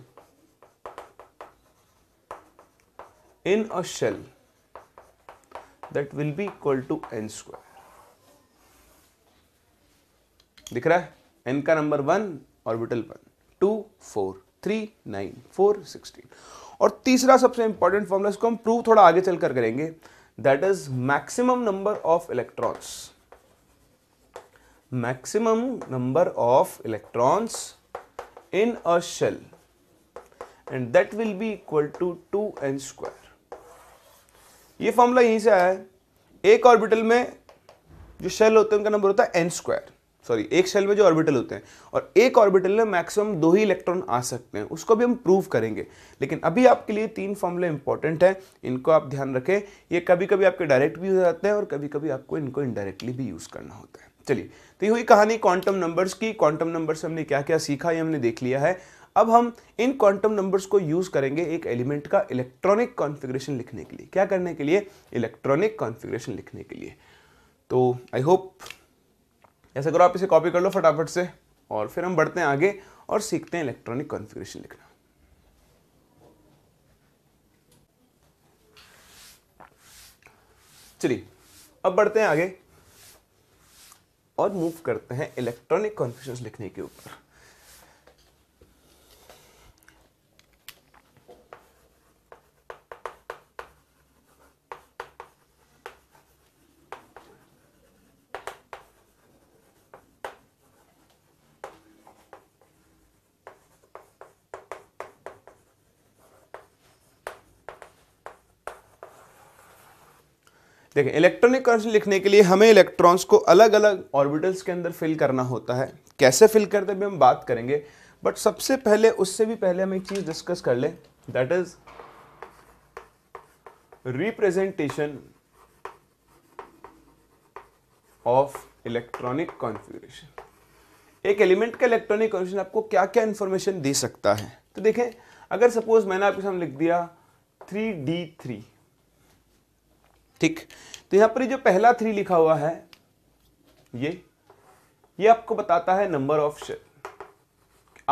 in a shell that will be equal to n square. दिख रहा है n का number one orbital one two four three nine four sixteen और तीसरा सबसे इंपॉर्टेंट फॉर्मूला इसको हम प्रूव थोड़ा आगे चलकर करेंगे that is maximum number of electrons maximum number of electrons in a shell and that will be equal to two n square ये फॉर्मूला यहीं से आया है एक ऑर्बिटल में जो शेल होते हैं उनका नंबर होता है एन स्क्वायर सॉरी एक शेल में जो ऑर्बिटल होते हैं और एक ऑर्बिटल में मैक्सिमम दो ही इलेक्ट्रॉन आ सकते हैं उसको भी हम प्रूव करेंगे लेकिन अभी आपके लिए तीन फॉर्मूले इंपॉर्टेंट हैं इनको आप ध्यान रखें ये कभी कभी आपके डायरेक्ट भी हो जाते हैं और कभी कभी आपको इनको इनडायरेक्टली भी यूज़ करना होता है चलिए तो ये हुई कहानी क्वांटम नंबर्स की क्वांटम नंबर से हमने क्या क्या सीखा ये हमने देख लिया है अब हम इन क्वांटम नंबर्स को यूज करेंगे एक एलिमेंट का इलेक्ट्रॉनिक कॉन्फ़िगरेशन लिखने के लिए क्या करने के लिए इलेक्ट्रॉनिक कॉन्फ़िगरेशन लिखने के लिए तो आई होप ऐसा करो आप इसे कॉपी कर लो फटाफट से और फिर हम बढ़ते हैं आगे और सीखते हैं इलेक्ट्रॉनिक कॉन्फिग्रेशन लिखना चलिए अब बढ़ते हैं आगे और मूव करते हैं इलेक्ट्रॉनिक कॉन्फ़िगरेशन लिखने के ऊपर देखें इलेक्ट्रॉनिक कॉन्स्टेंट लिखने के लिए हमें इलेक्ट्रॉन्स को अलग अलग ऑर्बिटल्स के अंदर फिल करना होता है कैसे फिल करते भी हम बात करेंगे बट सबसे पहले उससे भी पहले हम एक चीज़ डिस्कस कर लें that is representation of electronic configuration एक एलिमेंट का इलेक्ट्रॉनिक कॉन्फ़िगरेशन आपको क्या क्या इन्फॉर्मेशन दे सकता है तो देखें अगर सपोज मैंने आपके सामने लिख दिया थ्री डी थ्री ठीक तो यहां पर जो पहला थ्री लिखा हुआ है ये ये आपको बताता है नंबर ऑफ शेल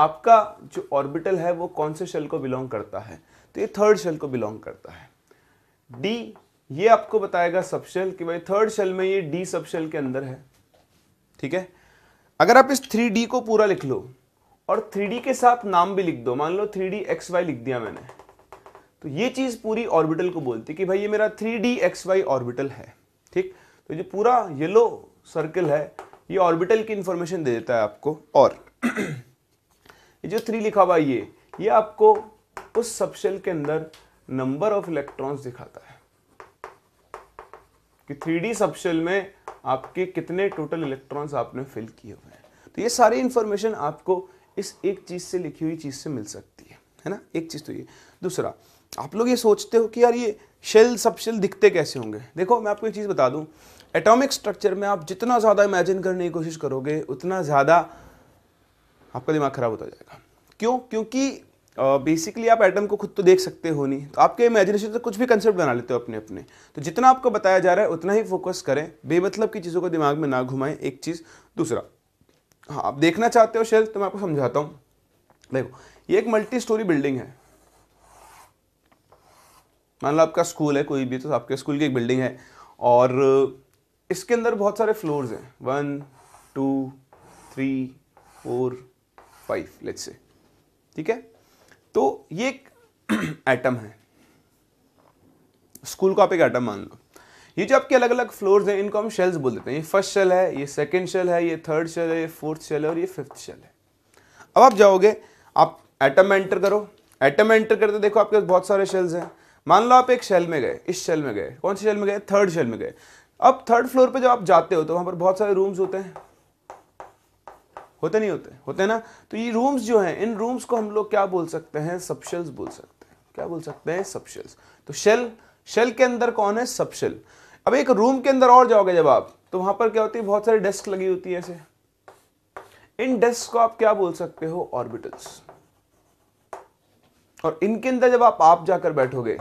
आपका जो ऑर्बिटल है वो कौन से शेल को बिलोंग करता है तो ये थर्ड शेल को बिलोंग करता है डी ये आपको बताएगा सबशेल कि भाई थर्ड शेल में ये डी सबशेल के अंदर है ठीक है अगर आप इस थ्री डी को पूरा लिख लो और थ्री डी के साथ नाम भी लिख दो मान लो थ्री डी एक्स वाई लिख दिया मैंने तो ये चीज़ पूरी ऑर्बिटल को बोलती है कि भाई ये मेरा three d x y orbital है ठीक तो ये पूरा येलो सर्कल है ये ऑर्बिटल की इंफॉर्मेशन दे देता है आपको और ये जो थ्री लिखा हुआ ये ये आपको उस सबसेल के अंदर नंबर ऑफ इलेक्ट्रॉन्स दिखाता है कि थ्री डी सबशेल में आपके कितने टोटल इलेक्ट्रॉन्स आपने फिल किए हुए हैं तो ये सारी इंफॉर्मेशन आपको इस एक चीज़ से लिखी हुई चीज़ से मिल सकती है है ना एक चीज़ तो ये दूसरा आप लोग ये सोचते हो कि यार ये शेल सब शेल दिखते कैसे होंगे देखो मैं आपको एक चीज़ बता दूँ एटॉमिक स्ट्रक्चर में आप जितना ज़्यादा इमेजिन करने की कोशिश करोगे उतना ज़्यादा आपका दिमाग ख़राब होता जाएगा क्यों क्योंकि बेसिकली uh, आप एटम को खुद तो देख सकते हो नहीं तो आपके इमेजिनेशन से कुछ भी कंसेप्ट बना लेते हो अपने अपने तो जितना आपको बताया जा रहा है उतना ही फोकस करें बेमतलब की चीज़ों को दिमाग में ना घुमाएं एक चीज़ दूसरा हाँ आप देखना चाहते हो शेल तो मैं आपको समझाता हूँ देखो ये एक मल्टी स्टोरी बिल्डिंग है मान लो आपका स्कूल है कोई भी तो आपके स्कूल की एक बिल्डिंग है और इसके अंदर बहुत सारे फ्लोर्स हैं one two three four five let's say ठीक है तो ये एक एटम है स्कूल को आप एक एटम मान लो ये जो आपके अलग अलग फ्लोर्स हैं इनको हम शेल्स बोल देते हैं ये फर्स्ट शेल है ये सेकेंड शेल है ये थर्ड शेल है ये फोर्थ शेल है और ये फिफ्थ शेल है अब आप जाओगे आप एटम एंटर करो एटम एंटर करते देखो आपके बहुत सारे शेल्स हैं मान लो आप एक शेल में गए इस शेल में गए कौन सी शेल में गए थर्ड शेल में गए अब थर्ड फ्लोर पे जब आप जाते हो तो वहां पर बहुत सारे रूम्स होते हैं होते नहीं होते होते हैं ना तो ये रूम्स जो हैं इन रूम्स को हम लोग क्या बोल सकते हैं सबशेल्स बोल सकते हैं क्या बोल सकते हैं सबशेल्स तो शेल शेल के अंदर कौन है सबशेल अब एक रूम के अंदर और जाओगे जब आप तो वहां पर क्या होती है बहुत सारी डेस्क लगी होती है ऐसे इन डेस्क को आप क्या बोल सकते हो ऑर्बिटल्स और इनके अंदर जब आप आप जाकर बैठोगे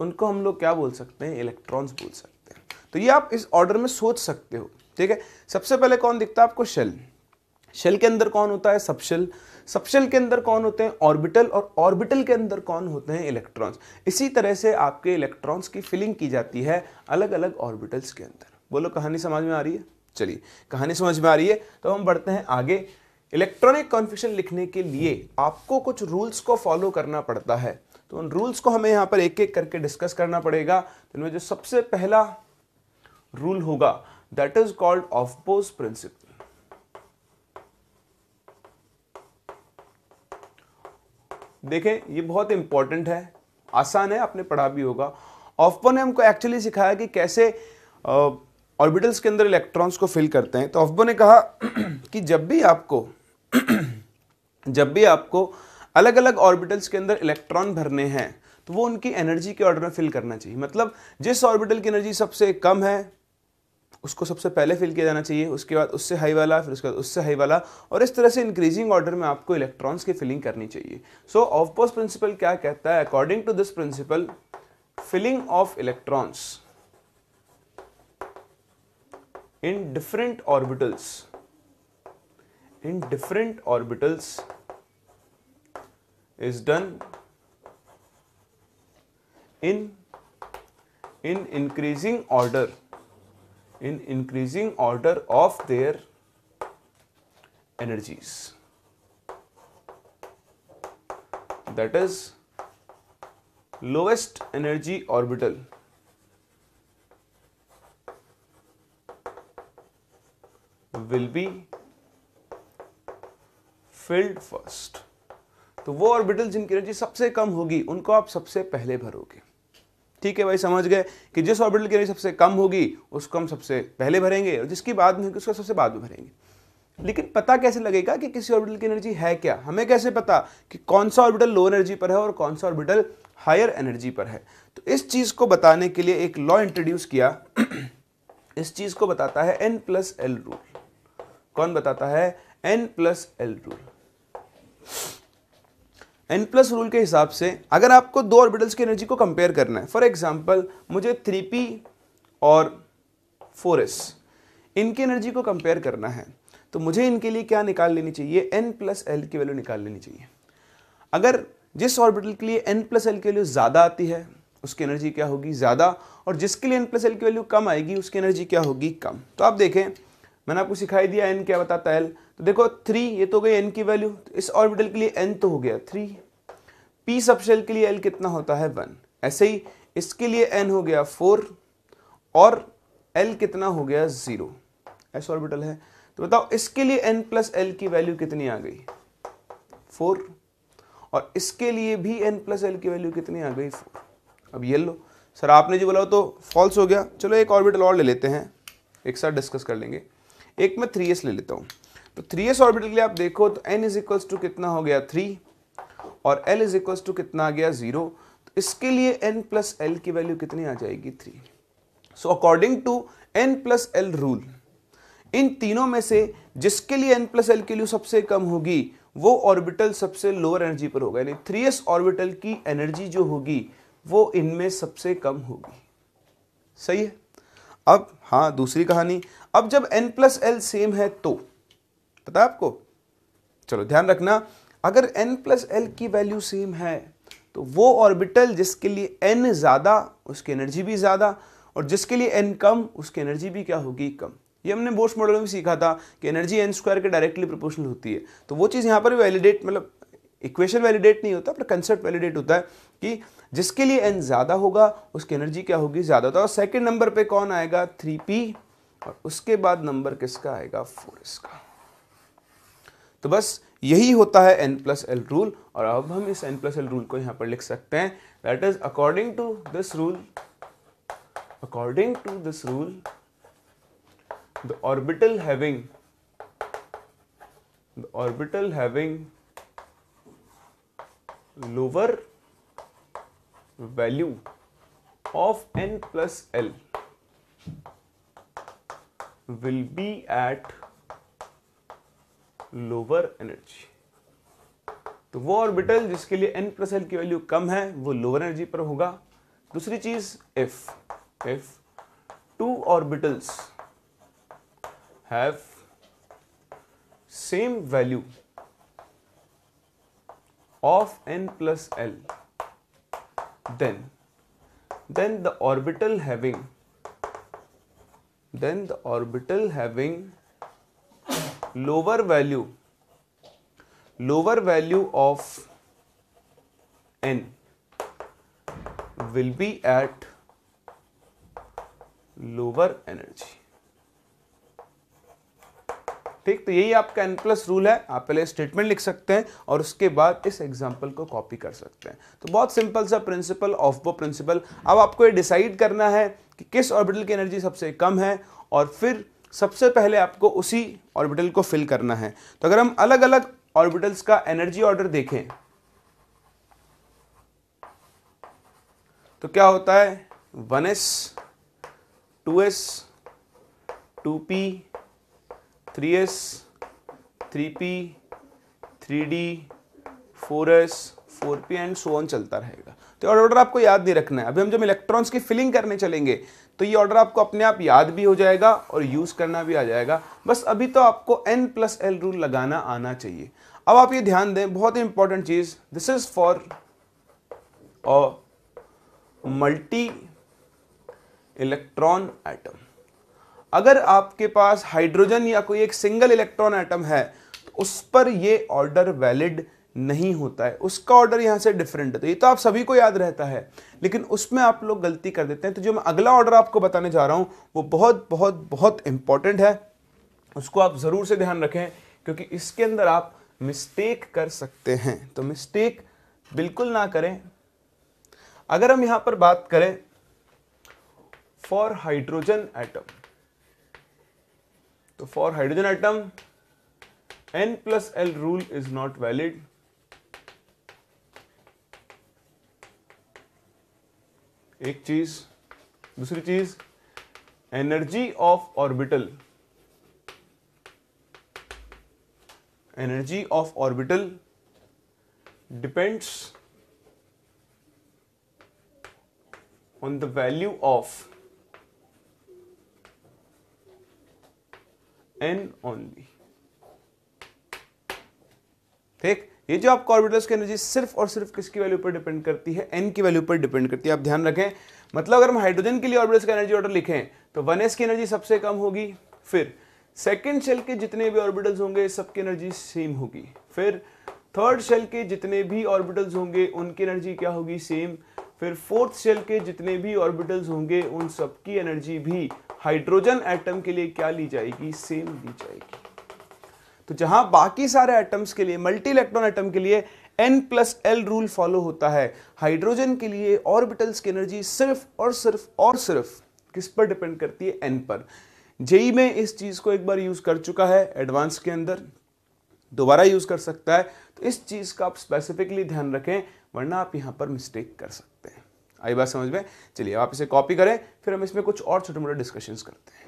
उनको हम लोग क्या बोल सकते हैं इलेक्ट्रॉन्स बोल सकते हैं तो ये आप इस ऑर्डर में सोच सकते हो ठीक है सबसे पहले कौन दिखता है आपको शेल शेल के अंदर कौन होता है सबशेल सबशेल के अंदर कौन होते हैं ऑर्बिटल और ऑर्बिटल के अंदर कौन होते हैं इलेक्ट्रॉन्स इसी तरह से आपके इलेक्ट्रॉन्स की फिलिंग की जाती है अलग अलग ऑर्बिटल्स के अंदर बोलो कहानी समझ में आ रही है चलिए कहानी समझ में आ रही है तो हम बढ़ते हैं आगे इलेक्ट्रॉनिक कॉन्फिक्शन लिखने के लिए आपको कुछ रूल्स को फॉलो करना पड़ता है तो उन रूल्स को हमें यहाँ पर एक एक करके डिस्कस करना पड़ेगा तो इनमें जो सबसे पहला रूल होगा दैट इज कॉल्ड पोज प्रिंसिपल देखें ये बहुत इंपॉर्टेंट है आसान है आपने पढ़ा भी होगा ऑफपो ने हमको एक्चुअली सिखाया कि कैसे ऑर्बिटल्स के अंदर इलेक्ट्रॉन्स को फिल करते हैं तो ऑफबो ने कहा कि जब भी आपको जब भी आपको अलग अलग ऑर्बिटल्स के अंदर इलेक्ट्रॉन भरने हैं तो वो उनकी एनर्जी के ऑर्डर में फिल करना चाहिए मतलब जिस ऑर्बिटल की एनर्जी सबसे कम है उसको सबसे पहले फिल किया जाना चाहिए उसके बाद उससे हाई वाला फिर उसके बाद उससे हाई वाला और इस तरह से इंक्रीजिंग ऑर्डर में आपको इलेक्ट्रॉन्स की फिलिंग करनी चाहिए सो ऑफ पोस्ट प्रिंसिपल क्या कहता है according to this principle filling of electrons in different orbitals in different orbitals is done in in increasing order in increasing order of their energies that is lowest energy orbital will be filled first तो वो orbital जिनकी energy सबसे कम होगी उनको आप सबसे पहले भरोगे ठीक है भाई समझ गए कि जिस ऑर्बिटल की एनर्जी सबसे कम होगी उसको हम सबसे पहले भरेंगे और जिसकी बाद में होगी उसको सबसे बाद में भरेंगे लेकिन पता कैसे लगेगा कि किसी ऑर्बिटल की एनर्जी है क्या हमें कैसे पता कि कौन सा ऑर्बिटल लो एनर्जी पर है और कौन सा ऑर्बिटल हायर एनर्जी पर है तो इस चीज़ को बताने के लिए एक लॉ इंट्रोड्यूस किया इस चीज़ को बताता है एन प्लस एल रूल कौन बताता है n plus l rule n plus rule के हिसाब से अगर आपको दो ऑर्बिटल्स की एनर्जी को कंपेयर करना है फॉर एग्जाम्पल मुझे थ्री पी और फोर एस इनकी एनर्जी को कंपेयर करना है तो मुझे इनके लिए क्या निकाल लेनी चाहिए एन प्लस एल की वैल्यू निकाल लेनी चाहिए अगर जिस ऑर्बिटल के लिए एन प्लस एल की वैल्यू ज़्यादा आती है उसकी एनर्जी क्या होगी ज़्यादा और जिसके लिए एन प्लस एल की वैल्यू कम आएगी उसकी एनर्जी क्या होगी कम तो आप देखें मैंने आपको सिखाई दिया एन क्या बताता एल तो देखो थ्री ये तो गई एन की वैल्यू तो इस ऑर्बिटल के लिए एन तो हो गया थ्री पी सबशेल के लिए एल कितना होता है वन ऐसे ही इसके लिए एन हो गया फोर और एल कितना हो गया जीरो एस ऑर्बिटल है तो बताओ इसके लिए एन प्लस एल की वैल्यू कितनी आ गई फोर और इसके लिए भी एन प्लस एल की वैल्यू कितनी आ गई फोर अब ये लो सर आपने जो बोला तो फॉल्स हो गया चलो एक ऑर्बिटल और ले लेते हैं एक साथ डिस्कस कर लेंगे एक मैं थ्री ले लेता हूँ तो थ्री ऑर्बिटल के लिए आप देखो तो एन इज इक्वल्स टू कितना हो गया थ्री और एल इज इक्वल्स टू कितना आ गया जीरो तो इसके लिए एन प्लस एल की वैल्यू कितनी आ जाएगी three so according to n plus l rule इन तीनों में से जिसके लिए एन प्लस एल की वैल्यू सबसे कम होगी वो ऑर्बिटल सबसे लोअर एनर्जी पर होगा यानी थ्री ऑर्बिटल की एनर्जी जो होगी वो इनमें सबसे कम होगी सही है अब हाँ दूसरी कहानी अब जब एन प्लस एल सेम है तो पता है आपको चलो ध्यान रखना अगर एन प्लस एल की वैल्यू सेम है तो वो ऑर्बिटल जिसके लिए एन ज़्यादा उसकी एनर्जी भी ज़्यादा और जिसके लिए एन कम उसकी एनर्जी भी क्या होगी कम ये हमने बोर्ड मॉडल में सीखा था कि एनर्जी एन स्क्वायर के डायरेक्टली प्रोपोर्शनल होती है तो वो चीज़ यहां पर भी वैलिडेट मतलब इक्वेशन वैलिडेट नहीं होता पर कंसेप्ट वैलिडेट होता है कि जिसके लिए एन ज़्यादा होगा उसकी एनर्जी क्या होगी ज़्यादा होता है और सेकेंड नंबर पर कौन आएगा थ्री पी और उसके बाद नंबर किसका आएगा फोर इसका तो बस यही होता है एन प्लस एल रूल और अब हम इस एन प्लस एल रूल को यहां पर लिख सकते हैं that is according to this rule according to this rule the orbital having the orbital having lower value of n plus l will be at lower energy तो वो orbital जिसके लिए n प्लस एल की value कम है वो lower energy पर होगा दूसरी चीज f f two orbitals have same value of n plus l then then the orbital having then the orbital having lower value lower value of n will be at lower energy ठीक तो यही आपका N plus rule है आप पहले statement लिख सकते हैं और उसके बाद इस एग्जाम्पल को कॉपी कर सकते हैं तो बहुत सिंपल सा प्रिंसिपल ऑफ वो प्रिंसिपल अब आपको ये डिसाइड करना है कि किस ऑर्बिटल की एनर्जी सबसे कम है और फिर सबसे पहले आपको उसी ऑर्बिटल को फिल करना है तो अगर हम अलग अलग ऑर्बिटल्स का एनर्जी ऑर्डर देखें तो क्या होता है one s two s two p three s three p three d four s four p and so on चलता रहेगा तो ऑर्डर आपको याद नहीं रखना है अभी हम जब इलेक्ट्रॉन्स की फिलिंग करने चलेंगे तो ये ऑर्डर आपको अपने आप याद भी हो जाएगा और यूज़ करना भी आ जाएगा बस अभी तो आपको एन प्लस एल रूल लगाना आना चाहिए अब आप ये ध्यान दें बहुत ही इंपॉर्टेंट चीज़ this is for multi electron atom अगर आपके पास हाइड्रोजन या कोई एक सिंगल इलेक्ट्रॉन एटम है तो उस पर ये ऑर्डर वैलिड नहीं होता है उसका ऑर्डर यहां से डिफरेंट है तो ये तो आप सभी को याद रहता है लेकिन उसमें आप लोग गलती कर देते हैं तो जो मैं अगला ऑर्डर आपको बताने जा रहा हूं वो बहुत बहुत बहुत इंपॉर्टेंट है उसको आप ज़रूर से ध्यान रखें क्योंकि इसके अंदर आप मिस्टेक कर सकते हैं तो मिस्टेक बिल्कुल ना करें अगर हम यहां पर बात करें फॉर हाइड्रोजन एटम तो for hydrogen atom n plus l rule is not valid एक चीज दूसरी चीज energy of orbital energy of orbital depends on the value of n only ठीक ये जो आपको ऑर्बिटल्स की एनर्जी सिर्फ और सिर्फ किसकी वैल्यू पर डिपेंड करती है एन की वैल्यू पर डिपेंड करती है आप ध्यान रखें मतलब अगर हम हाइड्रोजन के लिए ऑर्बिटल्स का एनर्जी ऑर्डर लिखें तो वन एस की एनर्जी सबसे कम होगी फिर सेकेंड शेल के जितने भी ऑर्बिटल्स होंगे सबकी एनर्जी सेम होगी फिर थर्ड शेल के जितने भी ऑर्बिटल्स होंगे उनकी एनर्जी क्या होगी सेम फिर फोर्थ शेल के जितने भी ऑर्बिटल्स होंगे उन सबकी एनर्जी भी हाइड्रोजन एटम के लिए क्या ली जाएगी सेम ली जाएगी तो जहां बाकी सारे एटम्स के लिए मल्टी इलेक्ट्रॉन एटम के लिए n plus l rule follow होता है हाइड्रोजन के लिए ऑर्बिटल्स की एनर्जी सिर्फ और सिर्फ और सिर्फ किस पर डिपेंड करती है एन पर जेई में इस चीज को एक बार यूज कर चुका है एडवांस के अंदर दोबारा यूज कर सकता है तो इस चीज का आप स्पेसिफिकली ध्यान रखें वरना आप यहां पर मिस्टेक कर सकते हैं आई बात समझ में चलिए आप इसे कॉपी करें फिर हम इसमें कुछ और छोटे मोटे डिस्कशंस करते हैं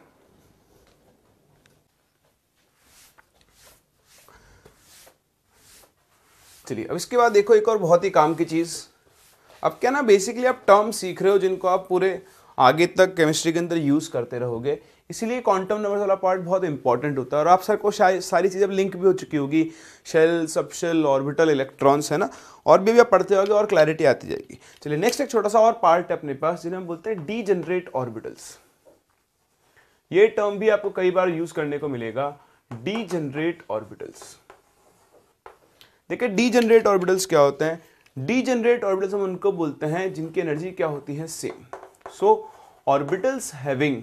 चलिए अब इसके बाद देखो एक और बहुत ही काम की चीज़ अब क्या ना बेसिकली आप टर्म सीख रहे हो जिनको आप पूरे आगे तक केमिस्ट्री के अंदर यूज़ करते रहोगे इसीलिए क्वांटम नंबर्स वाला पार्ट बहुत इंपॉर्टेंट होता है और आप सर को शायद सारी चीज़ें अब लिंक भी हो चुकी होगी शेल सबशेल ऑर्बिटल इलेक्ट्रॉन्स है ना और भी, भी आप पढ़ते होगे और क्लैरिटी आती जाएगी चलिए नेक्स्ट एक छोटा सा और पार्ट है अपने पास जिन्हें हम बोलते हैं डी जनरेट ऑर्बिटल्स ये टर्म भी आपको कई बार यूज़ करने को मिलेगा डी जनरेट ऑर्बिटल्स देखिए डी जनरेट ऑर्बिटल्स क्या होते हैं डी जनरेट ऑर्बिटल्स हम उनको बोलते हैं जिनकी एनर्जी क्या होती है same so orbitals having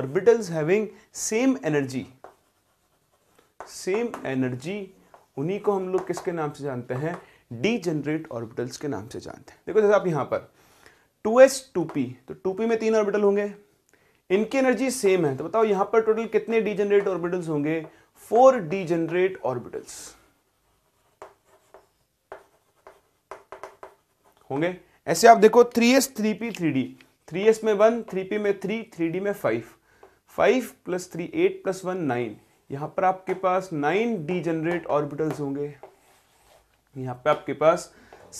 orbitals having same energy same energy उन्हीं को हम लोग किसके नाम से जानते हैं डी जनरेट ऑर्बिटल्स के नाम से जानते हैं देखो जैसे आप यहां पर 2s 2p तो 2p में तीन ऑर्बिटल होंगे इनकी एनर्जी सेम है तो बताओ यहां पर टोटल कितने डी जनरेट ऑर्बिटल्स होंगे फोर डी जनरेट ऑर्बिटल्स होंगे ऐसे आप देखो 3s 3p 3d 3s में वन 3p में थ्री थ्री डी में five five plus three eight plus one nine यहाँ पर आपके पास नाइन डी जनरेट ऑर्बिटल्स होंगे यहाँ पे आपके पास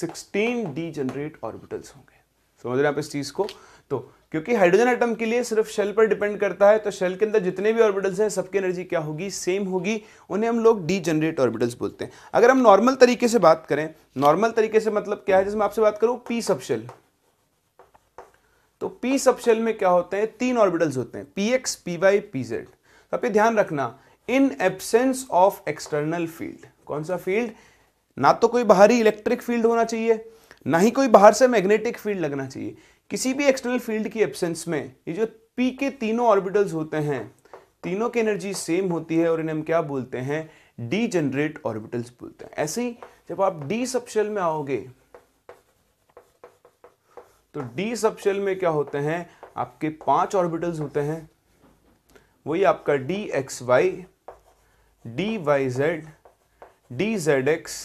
सिक्सटीन डी जनरेट ऑर्बिटल्स होंगे समझ रहे हैं आप इस चीज़ को तो क्योंकि हाइड्रोजन आइटम के लिए सिर्फ शेल पर डिपेंड करता है तो शेल के अंदर जितने भी ऑर्बिटल्स हैं सबकी एनर्जी क्या होगी सेम होगी उन्हें हम लोग डी जनरेट ऑर्बिटल्स बोलते हैं अगर हम नॉर्मल तरीके से बात करें नॉर्मल तरीके से मतलब क्या है जिसमें आपसे बात करूं पी सब शेल तो पी सब शेल में क्या होते हैं तीन ऑर्बिटल्स होते हैं P x P y p z आप ध्यान रखना in absence of external field कौन सा फील्ड ना तो कोई बाहरी इलेक्ट्रिक फील्ड होना चाहिए ना ही कोई बाहर से मैग्नेटिक फील्ड लगना चाहिए किसी भी एक्सटर्नल फील्ड की एब्सेंस में ये जो पी के तीनों ऑर्बिटल्स होते हैं तीनों की एनर्जी सेम होती है और इन्हें हम क्या बोलते हैं डी जनरेट ऑर्बिटल्स बोलते हैं ऐसे ही जब आप डी सबशेल में आओगे तो डी सबशेल में क्या होते हैं आपके पांच ऑर्बिटल्स होते हैं वही आपका d x Y D Y Z D Z x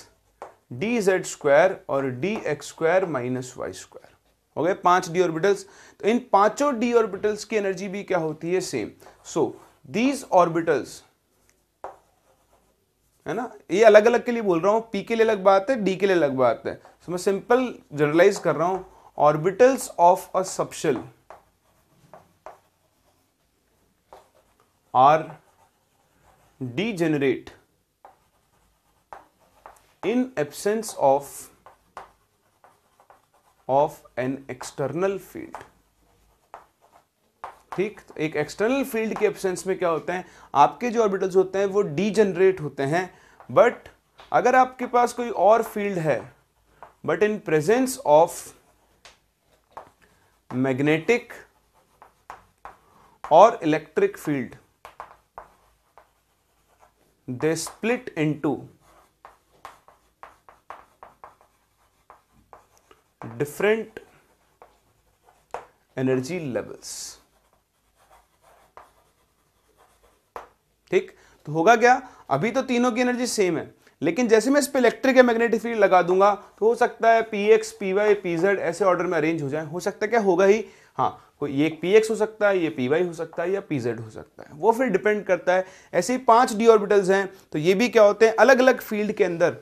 d Z square और d x square minus Y square हो गए पांच डी ऑर्बिटल्स तो इन पांचों डी ऑर्बिटल्स की एनर्जी भी क्या होती है सेम सो दीज ऑर्बिटल्स है ना ये अलग अलग के लिए बोल रहा हूं पी के लिए अलग बात है डी के लिए अलग बात है so, मैं सिंपल जनरलाइज कर रहा हूं orbitals of a subshell are generate in absence of of an external field ठीक तो एक एक्सटर्नल फील्ड के एब्सेंस में क्या होते हैं आपके जो ऑर्बिटल्स होते हैं वो डीजनरेट होते हैं बट अगर आपके पास कोई और फील्ड है but in presence of magnetic और electric field split split to different energy levels ठीक तो होगा क्या अभी तो तीनों की एनर्जी सेम है लेकिन जैसे मैं इस पर इलेक्ट्रिक या मैग्नेटिक फील्ड लगा दूंगा तो हो सकता है p x P y p z ऐसे ऑर्डर में अरेंज हो जाए हो सकता है क्या होगा ही हाँ कोई एक पी एक्स हो सकता है ये पी वाई हो सकता है या पी जेड हो सकता है वो फिर डिपेंड करता है ऐसे ही पांच डी ऑर्बिटल्स हैं तो ये भी क्या होते हैं अलग अलग फील्ड के अंदर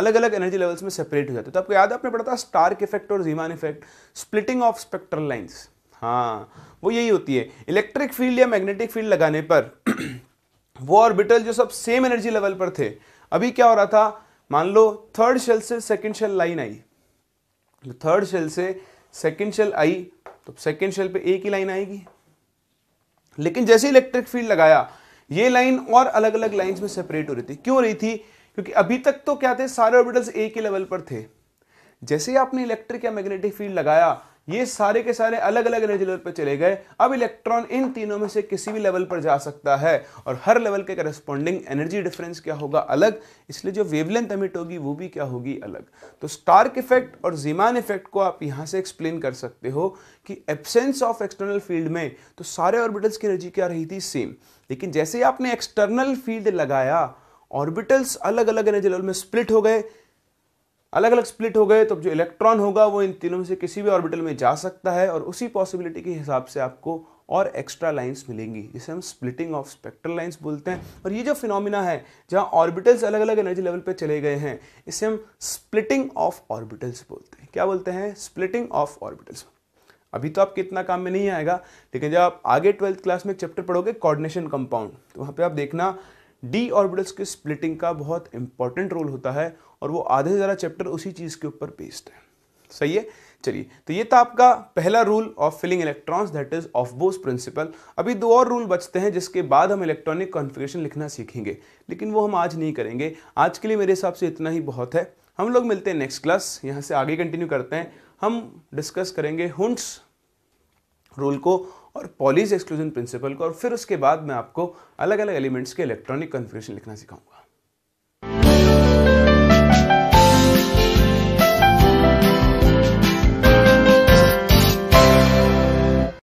अलग अलग एनर्जी लेवल्स में सेपरेट हो जाते हैं तो आपको याद है आपने पढ़ा था स्टार्क इफेक्ट और Zeeman effect splitting of spectral lines हाँ वो यही होती है इलेक्ट्रिक फील्ड या मैग्नेटिक फील्ड लगाने पर वो ऑर्बिटल जो सब सेम एनर्जी लेवल पर थे अभी क्या हो रहा था मान लो थर्ड शेल से सेकेंड शेल लाइन आई थर्ड शेल से सेकेंड शेल आई तो सेकेंड शेल तो पे एक ही लाइन आएगी लेकिन जैसे इलेक्ट्रिक फील्ड लगाया ये लाइन और अलग अलग लाइंस में सेपरेट हो रही थी क्यों रही थी क्योंकि अभी तक तो क्या थे सारे ऑर्बिटल्स ए के लेवल पर थे जैसे ही आपने इलेक्ट्रिक या मैग्नेटिक फील्ड लगाया ये सारे के सारे अलग अलग एनर्जी लेवल पर चले गए अब इलेक्ट्रॉन इन तीनों में से किसी भी लेवल पर जा सकता है और हर लेवल के करस्पॉन्डिंग एनर्जी डिफरेंस क्या होगा अलग इसलिए जो वेवलेंथ एमिट होगी वो भी क्या होगी अलग तो स्टार्क इफेक्ट और जीमान इफेक्ट को आप यहाँ से एक्सप्लेन कर सकते हो कि एब्सेंस ऑफ एक्सटर्नल फील्ड में तो सारे ऑर्बिटल्स की एनर्जी क्या रही थी सेम लेकिन जैसे ही आपने एक्सटर्नल फील्ड लगाया ऑर्बिटल्स अलग अलग एनर्जी लेवल में स्प्लिट हो गए अलग अलग स्प्लिट हो गए तो जो इलेक्ट्रॉन होगा वो इन तीनों में से किसी भी ऑर्बिटल में जा सकता है और उसी पॉसिबिलिटी के हिसाब से आपको और एक्स्ट्रा लाइंस मिलेंगी जिसे हम स्प्लिटिंग ऑफ स्पेक्ट्रल लाइंस बोलते हैं और ये जो फिनोमिना है जहाँ ऑर्बिटल्स अलग अलग एनर्जी लेवल पे चले गए हैं इसे हम स्प्लिटिंग ऑफ ऑर्बिटल्स बोलते हैं क्या बोलते हैं स्प्लिटिंग ऑफ ऑर्बिटल्स अभी तो आपके इतना काम में नहीं आएगा लेकिन जब आप आगे ट्वेल्थ क्लास में चैप्टर पढ़ोगे कोऑर्डिनेशन कंपाउंड तो वहाँ पर आप देखना डी ऑर्बिटल्स के स्प्लिटिंग का बहुत इंपॉर्टेंट रोल होता है और वो आधे से ज़्यादा चैप्टर उसी चीज़ के ऊपर बेस्ड है सही है चलिए तो ये था आपका पहला rule of filling electrons that is Aufbau principle अभी दो और रूल बचते हैं जिसके बाद हम इलेक्ट्रॉनिक कॉन्फ़िगरेशन लिखना सीखेंगे लेकिन वो हम आज नहीं करेंगे आज के लिए मेरे हिसाब से इतना ही बहुत है हम लोग मिलते हैं नेक्स्ट क्लास यहाँ से आगे कंटिन्यू करते हैं हम डिस्कस करेंगे हुंट्स रूल को और पॉलीज एक्सक्लूजन प्रिंसिपल को और फिर उसके बाद मैं आपको अलग अलग एलिमेंट्स के इलेक्ट्रॉनिक कन्फिग्रेशन लिखना सिखाऊंगा